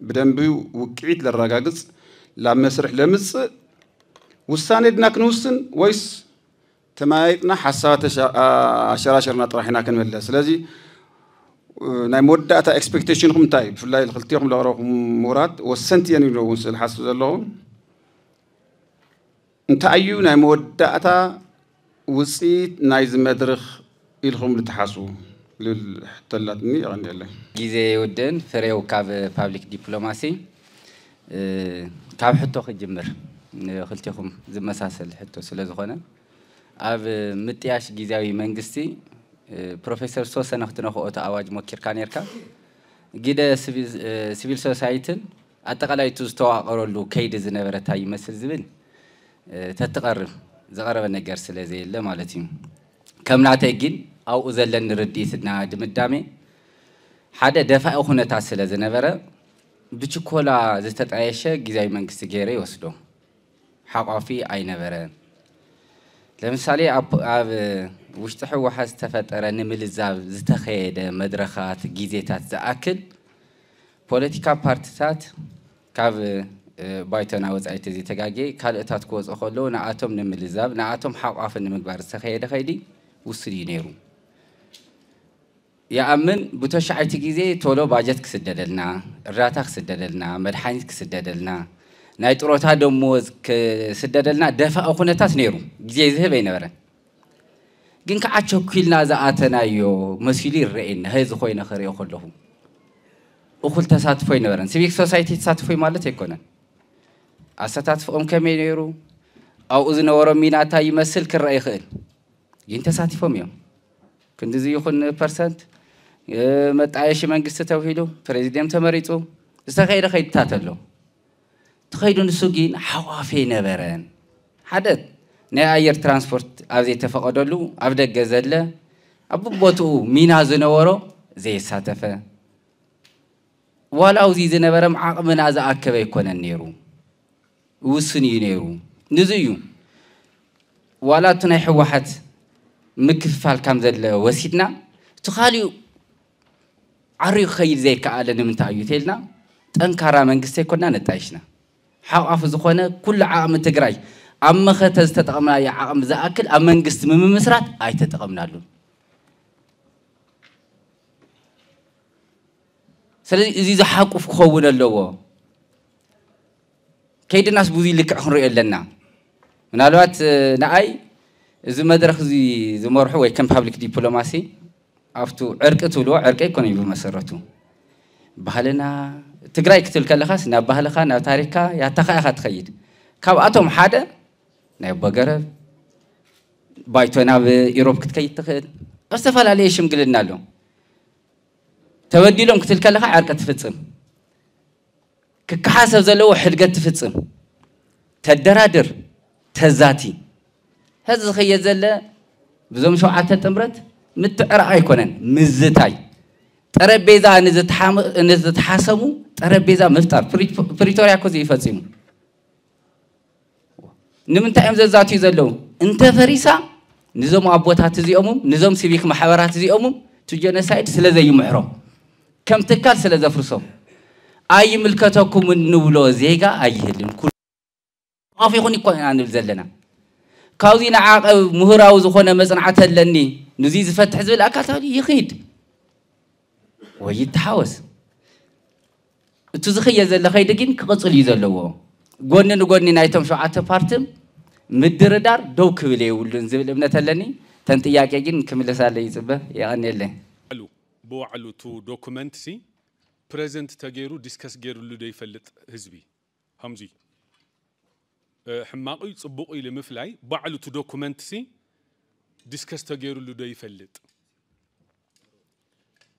بدنبي وقعيت للراغاغص لا مسرح لمص وساني دنا كنوسن ويس تمايتنا حساب اشراشرنا طرحنا كنملس سلازي ናይ መወዳእታ ኤክስፔክቴሽንኩም እንታይ እዩ ብፍላይ ክልቲኹም ዘቕረብኩም ምሁራት ወሰንቲ እየን ኢሉ እውን ስል ሓስብ ዘለኹም እንታይ እዩ ናይ داتا وصيت نايز مدرخ إلهم لتحاسو للحتلاتني غني الله جيزي ودن فريو كاب بابليك دبلوماسي كاب حتو خجمر خلتيخم زي مساسل حتو سلزخونا أب متياش جيزاوي منجستي بروفيسور سوسا نختنخو أوتا أواج موكير كانيركا جيدا سيفيل سوسايتن أتقالاي توز توا أغرولو كيد زنبرتاي مسل زبن تتقرر ዘቐረበ ነገር ስለዘየለ ማለት እዩ ከም ናተይ ግን ኣብኡ ዘለኒ ርዲኢትና ድምዳሜ ሓደ ደፋኢ ኩነታት ስለ ዝነበረ ብችኮላ ዝተጣየሸ ግዜያዊ መንግስቲ ገይረ ይወስዶ ሓቋፊ ኣይነበረን ለምሳሌ ኣብ ውሽጢ ህወሓት ዝተፈጠረ ንምልዛብ ዝተኸየደ መድረኻት ግዜታት ዝኣክል ፖለቲካ ፓርቲታት ካብ بايتنا وزعيت زي تجاجي كالتات كوز أخلو نعاتم نملزاب نعاتم حق عفن مقبار السخيدة خيدي وصلي نيرو يأمن بتشعيت جيزي تولو باجت كسدلنا الراتخ سدلنا مرحانيت كسدلنا ናይ ጥሮታ ደሞዝ ክስደደልና ደፋ ኩነታት ነይሩ ግዜ ዝህብ ኣይነበረ ግን ከዓ ቸኪልና ዝኣተናዮ መሲሉ ይረአየኒ ህዚ ኮይነ ክሪኦ ከለኹ እኩል ተሳትፎ ኣይነበረን ሲቪክ ሶሳይቲ ተሳትፎ ማለት ኣይኮነን ኣሰታትፍኦም ከመይ ነይሩ ኣብኡ ዝነበሮ ሚና እንታይ ይመስል ክረአ ይኽእል ግን ተሳቲፎም እዮም ክንዲዚ ይኹን ፐርሰንት መጣየሺ መንግስቲ ተባሂሉ ፕሬዚደንት ተመሪፁ ዝተኸይደ ከይድታት ኣሎ ተኸይዱ ንሱ ግን ሓቋፊ ነበረን ሓደ ናይ ኣየር ትራንስፖርት ኣብ ዘይተፈቐደሉ ኣብ ደገ ዘለ ኣብ ቦትኡ ሚና ዝነበሮ ዘየሳተፈ ዋላ ኣብዙ ዝነበረም ዓቕምና ዝኣከበ ኣይኮነን ነይሩ وسني نيرو نزيو ولا تناي حواحت مكفال كم ذل وسيدنا تخاليو عري خير زي كألنا من تعيوتيلنا تنكرا من قصي كنا نتعيشنا حق عفز خونا كل عام تقرأي أما ختز تتقمنا يا عام زأكل أما نقص من مسرات أي تتقمنا له سلذي إذا حقف خونا اللوه ከይድናስ ብዙይ ልክዕ ክንሪኦ ኣለና ምናልባት ንኣይ እዚ መድረክ እዚ ዝመርሑ ወይ ከም ፓብሊክ ዲፕሎማሲ ኣብቱ ዕርቂ ትብልዎ ዕርቂ ኣይኮነ እዩ ብመሰረቱ ባህልና ትግራይ ክትብል ከለኻስ ናብ ባህልኻ ናብ ታሪክካ ያታኸ ኢኻ ትኸይድ ካብኣቶም ሓደ ናይ ኣቦገረብ ባይቶ ናብ ኢሮብ ክትከይድ ትኽእል ኣብ ዝተፈላለየ ሽምግልና ኣሎ ተበዲሎም ክትብል ከለኻ ዕርቂ ትፍፅም كحاسب زلو حلقة تفتصم تدرادر تزاتي هذا خي زلا بزوم شو عتة تمرت متقرع يكونن مزتاي ጠረጴዛ ንዝተሓሰሙ ጠረጴዛ ምፍጣር ፕሪቶሪያ እኮ ዘይፈፂሙ ንምንታይ እዮም ዘዛትዩ ዘለዉ እንተፈሪሳ ንዞም ኣቦታት እዚኦምም ንዞም ሲቪክ ማሕበራት እዚኦምም ቲ ጀኖሳይድ ስለ ዘይምሕሮም ከም ትካል ስለ ዘፍርሶም أي ملكتكم النولو زيغا أيهلم كل ما في خوني كون أنا زلنا كاوزي نعاق مهراو زخونا مصنعة لني نزيز زفتح زبل أكاتالي يخيد ويتحاوس እቲ ዝኸየ ዘሎ ኸይዲ ግን ክቕፅል እዩ ዘለዎ ጎኒ ንጎኒ ናይቶም ሸውዓተ ፓርቲ ምድርዳር ደው ክብል የብሉን ዝብል እምነት ኣለኒ ተን ጥያቄ ግን ክምለሳለ ይፅበ የቐኒየለ በባዕሉ ቱ ዶኩመንት ሲ present تجيرو discuss جيرو اللي دي فلت هزبي همزي حماقي صبقي لمفلاي بعلو تو دوكومنت سي discuss تجيرو اللي دي فلت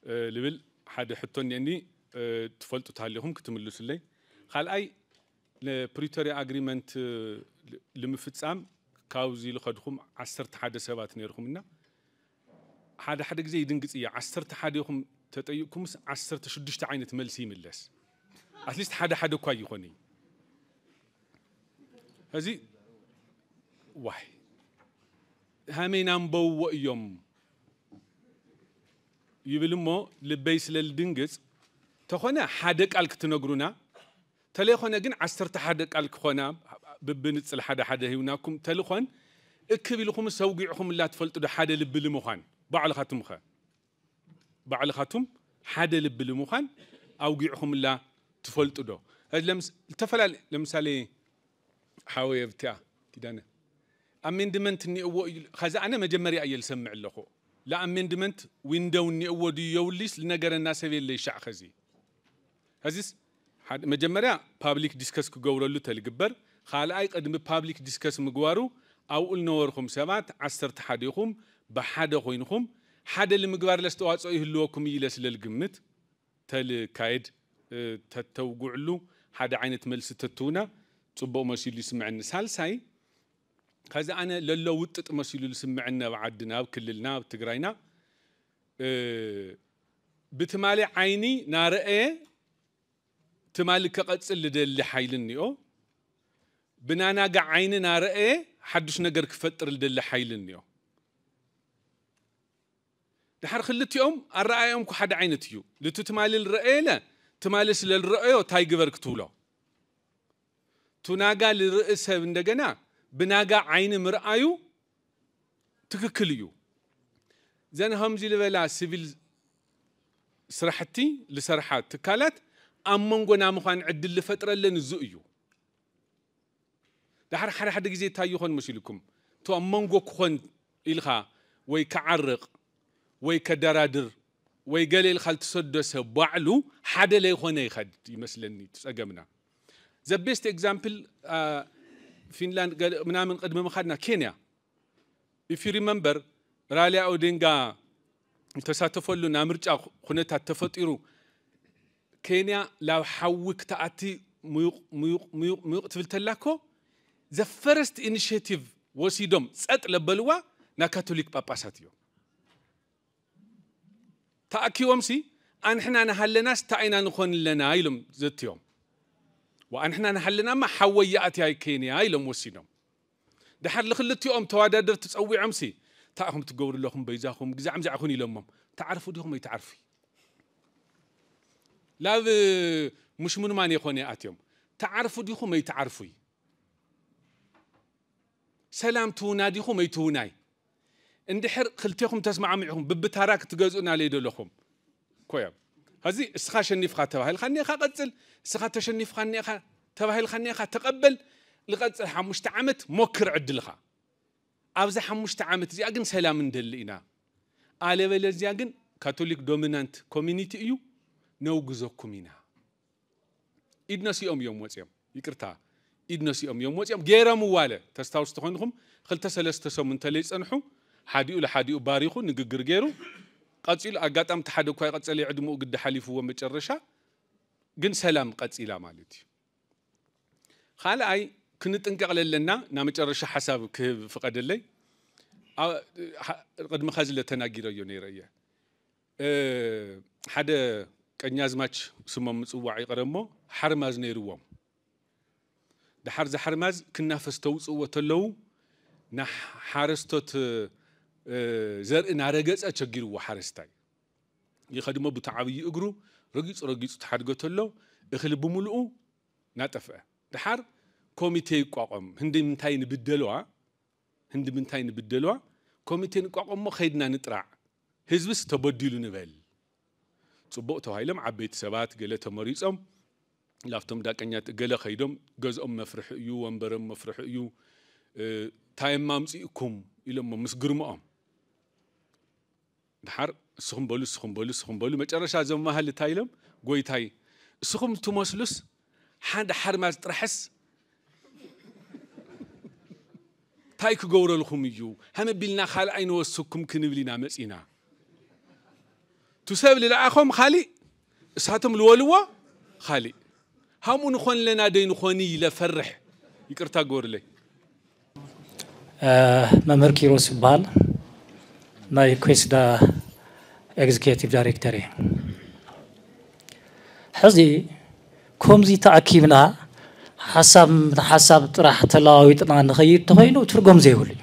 لبل حد حتوني اني تفلتو تهليهم كتملو سلي خالأي لبريتوريا اجريمنت لمفتسام كاوزي لخدكم عسرت حدا سبات نيركم حدا حدا جزي يدنقص إياه عسرت حدا يخم تطيقكم 16 عينه ملسي ملس اتليست حدا حدا كو يخوني هذه وحي همين انبو يوم يبلمو لبيس للدنجز تخونا حدا قالك تنغرونا تلي خونا جن 10 حدا قالك خونا ببنص لحدا حدا هيوناكم تلخون اكبلكم سوقيعكم لا تفلطوا حدا لبلمخان بعلخاتمخه بعلقاتهم حاد لب المخان أو جيعهم لا تفلت دو هذا لمس تفعل لمس علي حاوي بتاع كدانا أمين دمنت إني أو خذ أنا ما جمري أي يسمع اللخو لا أمين دمنت ويندو إني أو دي يوليس لنجر الناس في اللي شع خزي هذيس حد ما جمري public discuss كجورا لو تلقبر خال أي قدم public discuss مجوارو أو النور خم سبات عصر تحديهم بحد خوينهم ሓደ ንምግባር ለስተዋፅኦ ይህልወኩም እዩ ኢለ ስለ ዝግምት ተልካየድ ተተውጉዕሉ ሓደ ዓይነት መልሲ ተትውና ፅቡቅ መሲሉ ይስምዐኒ ሳልሳይ ከዚ ኣነ ለሎ ውጥጥ መሲሉ ዝስምዐኒ ኣብ ዓድና ኣብ ክልልና ኣብ ትግራይና ብትማሊ ዓይኒ ናርአየ ትማሊ ከቐፅል ዝደሊ ሓይሊ እኒኦ ብናናጋ ዓይኒ ናርአየ ሓዱሽ ነገር ክፈጥር ዝደሊ ሓይሊ እኒኦ ድሓር ክልቲኦም ኣረኣዮም ኩ ሓደ ዓይነት እዩ ልቲ ትማሊ ዝረአየለ ትማሊ ስለ ዝረአዮ እንታይ ግበር ክትብሎ ቱናጋ ዝርኢ ሰብ እንደገና ብናጋ ዓይኒ ምርኣዩ ትክክል እዩ ዘን ከምዚ ዝበላ ሲቪል ስራሕቲ ዝሰርሓ ትካላት ኣብ መንጎ ና ምዃን ዕድል ዝፈጥረለን እዙ እዩ ድሓር ሓደ ሓደ ግዜ እንታይ ይኾን መሲልኩም እቲ ኣብ መንጎ ክኾን ኢልካ ወይ ክዓርቕ ويكدرادر ويقليل خلت سدس بعلو حدا لا يكون يخد يمسلني تسقمنا ذا بيست اكزامبل فنلاند قال منا من قدم مخدنا كينيا if you remember ራሊያ ኦዲንጋ ተሳተፈሉ ና ምርጫ ኩነታት ተፈጢሩ ኬንያ ላብ ሓዊ ክትኣቲ ሙዩቕ ትብል ተላኮ ዘ ፈረስት ኢኒሽቲቭ ወሲዶም ፀጥ ለበልዋ ና ካቶሊክ ጳጳሳት እዮም تأكيوم سي أن إحنا نحلنا استعينا نخون لنا إلهم زت يوم وأن إحنا نحلنا ما حوي يأتي أي كينيا إلهم وسينهم ده حد لخل لت يوم توا دادر تسوي عمسي تأهم تجور لهم بيزاهم جزا عمزة أخوني لهم تعرفوا دهم يتعرفي لا مش من ماني خوني أتيهم تعرفوا دهم يتعرفي سلام تونا دهم يتوناي اندحر خلتيكم تسمع معهم ببتارك تجزؤنا لي دلهم كويا هذي سخا شنيف خا تبا هل خاني خا قتل سخا تشنيف خاني خا تبا هل خاني خا تقبل لقتل حمش تعمت مكر عد لخا أبزح حمش تعمت زي أجن سلام من دلينا على ولز يجن كاثوليك دومينانت كومينيتي يو نو كومينا إدنا سيوم يوم وسيم يكرتا إدنا سيوم يوم وسيم غير مواله تستاوس تخنهم خلت سلست سومن تليس أنحو حديقو لحديقو باريخو نققر غيرو قاتل أقاتم تحدكو قاتل يعدمو قد حليفو ومجرشا قن سلام قاتل مالتي خال أي كنت انقل لنا نامجرشا حساب كيف فقد اللي قد مخازل لتناقير يوني رأي أه حدا كان يازمتش سمى مصوعي قرمو حرماز نيروام ده حرز حرماز كنا فستوس وتلو نح حارستوت ዘርኢ እናረገፀ ቸጊርዎ ሓረስታይ ይኸ ድሞ ብቲ እግሩ ረጊፁ ረጊፁ ተሓድጎ እኽሊ ብምልኡ ናጠፍአ ድሓር ኮሚቴ ይቋቋም ህንዲ ምንታይ ንብደልዋ ህንዲ ምንታይ ንብደልዋ ኮሚቴ ንቋቋም ሞ ከይድና ንጥራዕ ህዝብስ ተበዲሉ ንበል ፅቡቕ ተባሂሎም ዓበይቲ ሰባት ገለ ተመሪፆም ላብቶም ዳቀኛት ገለ ከይዶም ገዝኦም መፍርሒ እዩ ወንበሮም መፍርሒ እዩ ታይም ማምፅኢኩም ኢሎም ምስ ግርሞኦም دحر سخم بولو سخم بولو سخم بولو ما ترى شاذ ما هل تايلم قوي تاي سخم تمسلس حد حر ما ترحس تايك قور لكم يو هم بلنا خال عين وسكم كنبلنا مسينا تساب للعخم خالي ساتم الولوة خالي هم نخون لنا دين خوني لفرح يكرتا قور لي آه ممر كيروس بال مايكويس دا ኤግዜኪቲቭ ዳይሬክተር እየ ሕዚ ከምዚ ተኣኪብና ሓሳብ ሓሳብ ጥራሕ ተለዋዊጥና ንኸይድ ተኮይኑ ትርጉም ዘይብሉ እዩ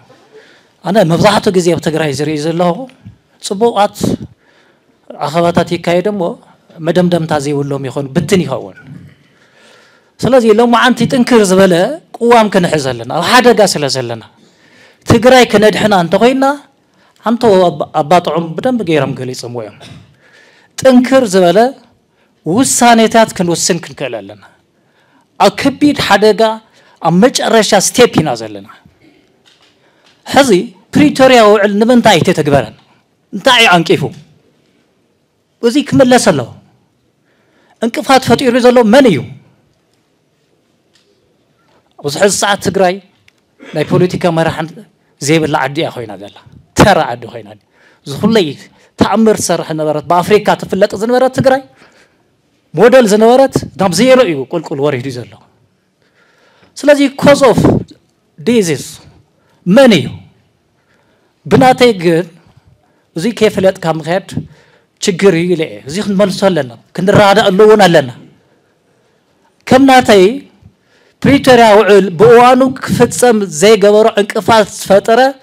ኣነ መብዛሕትኡ ግዜ ኣብ ትግራይ ዝርኢ ዘለኹ ፅቡቃት ኣኸባታት ይካየድ እሞ መደምደምታ ዘይብሎም ይኮኑ ብትን ይኸውን ስለዚ ሎማዓንቲ ጥንክር ዝበለ ቅዋም ክንሕዝ ኣለና ኣብ ሓደጋ ስለ ዘለና ትግራይ ክነድሕና እንተኮይና أنتو أباط عم بدم بجيرام قليص مويم تنكر زبالة وساني تات كن وسن كن كلا لنا أكبيد حدقة أمج أرشا ستيبي نازل لنا هذي بريتوريا وعل نبن تاي تتكبرا نتاعي عن كيفو وزي كمل لسلو انكفات فتير بزلو منيو وزحز ساعة تقرأي لأي بوليتيكا مرحن زيب اللعدي أخوي نازل لنا سرع دو خاين هاني زخلي تأمر سرع نبرت بأفريقيا تفلت زنبرت تجري موديل زنبرت دام زيرو يو كل كل واري دي زلا سلازي cause of diseases many بناتي جن زي كيف لات كام خد تجري لي زي خن منصل لنا كن رادا اللون لنا كم ناتي بريتريا وعل بوانو كفتسم زي جبر انكفاس فتره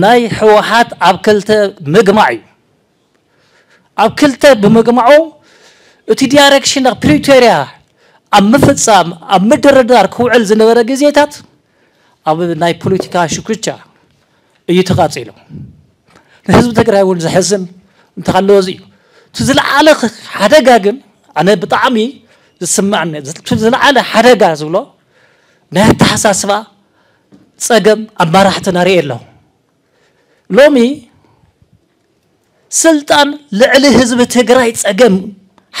ናይ ሕወሓት ኣብ ክልተ ምግማዕ እዩ ኣብ ክልተ ብምግማዑ እቲ ዳይረክሽን ፕሪቶርያ ኣብ ምፍፃም ኣብ ምድርዳር ክውዕል ዝነበረ ግዜታት ኣብ ናይ ፖለቲካ ሽኩቻ እዩ ተቃፂሉ ንህዝቢ ትግራይ እውን ዘሕዝን እንተሃለወ እዩ እቲ ዝለዓለ ሓደጋ ግን ኣነ ብጣዕሚ ዝስማዕኒ ዝለዓለ ሓደጋ ዝብሎ ናይ ኣተሓሳስባ ፀገም ኣብ መራሕቲ ናርኢ ኣለኹ لومي سلطان لعلي هزب تقرأي تسأقم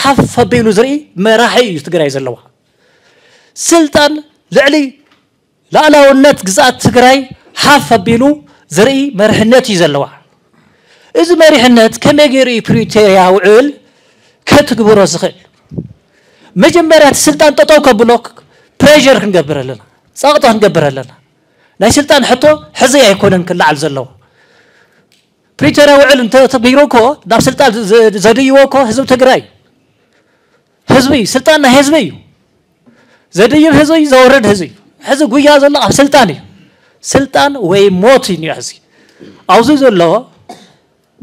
حف بيلو زري مراحي تقرأي زلوها سلطان لعلي لا لا ونت قزات تقرأي حف بيلو زري مرحنتي زلوها إذا مرحنت كما يري بريتيريا وعل كتقبرو زخل مجمرة سلطان تطوك كبلوك بريجر كنقبر لنا ساقطة كنقبر لنا لا سلطان حطو حزي يكون كلا على زلوه ፕሪቶሪያ ውዕል እንተቢሩ ኮ ናብ ስልጣን ዘድይዎ ኮ ህዝቢ ትግራይ ህዝቢ እዩ ስልጣን ናይ ህዝቢ እዩ ዘድይብ ህዝቢ ዘውርድ ህዝቢ ሕዚ ጉያ ዘሎ ኣብ ስልጣን እዩ ስልጣን ወይ ሞት እዩ ሕዚ ኣብዚ ዘሎ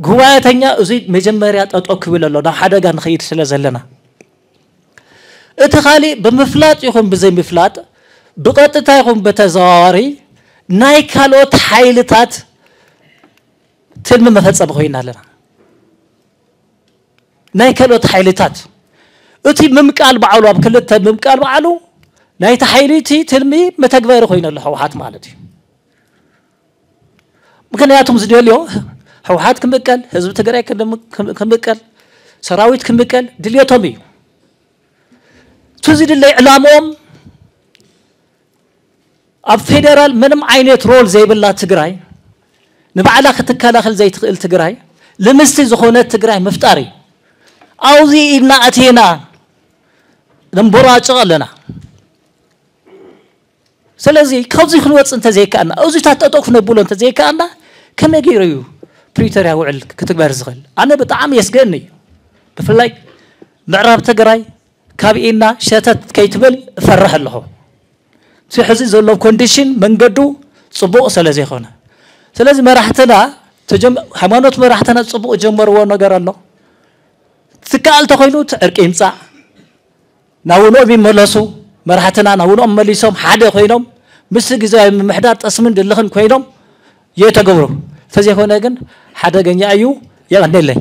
ጉባኤተኛ እዚ መጀመርያ ጠጦ ክብል ኣሎ ናብ ሓደጋ ንኸይድ ስለ ዘለና እቲ ካሊእ ብምፍላጥ ይኹን ብዘይምፍላጥ ብቐጥታ ይኹን በተዘዋዋሪ ናይ ካልኦት ሓይልታት تلم مفتصب خوينا لنا ناي كلو تحيلتات أتي ممكال بعلو بكل تل ممكال بعلو ناي تحيلتي تلمي متقبير خوينا الحوحات مالتي ممكن ياتهم زديو اليوم حوحات كمكال هزب تقرأي كمكال سراويت كمكال دليو تومي تزيد اللي إعلامهم أب فيدرال منم عينيت رول زي بالله تقرأي نبعلاك تكالاخل زي التقراي لمستي زخونات تقراي مفتاري أوزي إبنا أتينا نمبرا لنا سلازي كوزي خلوات انت زي كأنا أوزي تاتوك في نبول انت زي كأنا كم يجيريو بريتر يا وعل كتكبر زغل أنا بتعام يسقني بفلاي معراب تقراي كابي إنا شاتت كيتبل فرح الله سيحزي زولو كونديشن منقدو صبوء سلازي خونه ስለዚ መራሕትና ሃይማኖት መራሕትና ፅቡቅ ጀመርዎ ነገር ኣሎ ትከኣል ተኮይኑ ዕርቂ ይምፃእ ናብ ውንኦም ይመለሱ መራሕትና ናብ ውንኦም መሊሶም ሓደ ኮይኖም ምስ ግዜ ምምሕዳር ጠስምን ድልኽን ኮይኖም የተገብሩ ተዘይኮነ ግን ሓደገኛ እዩ የቐኒለይ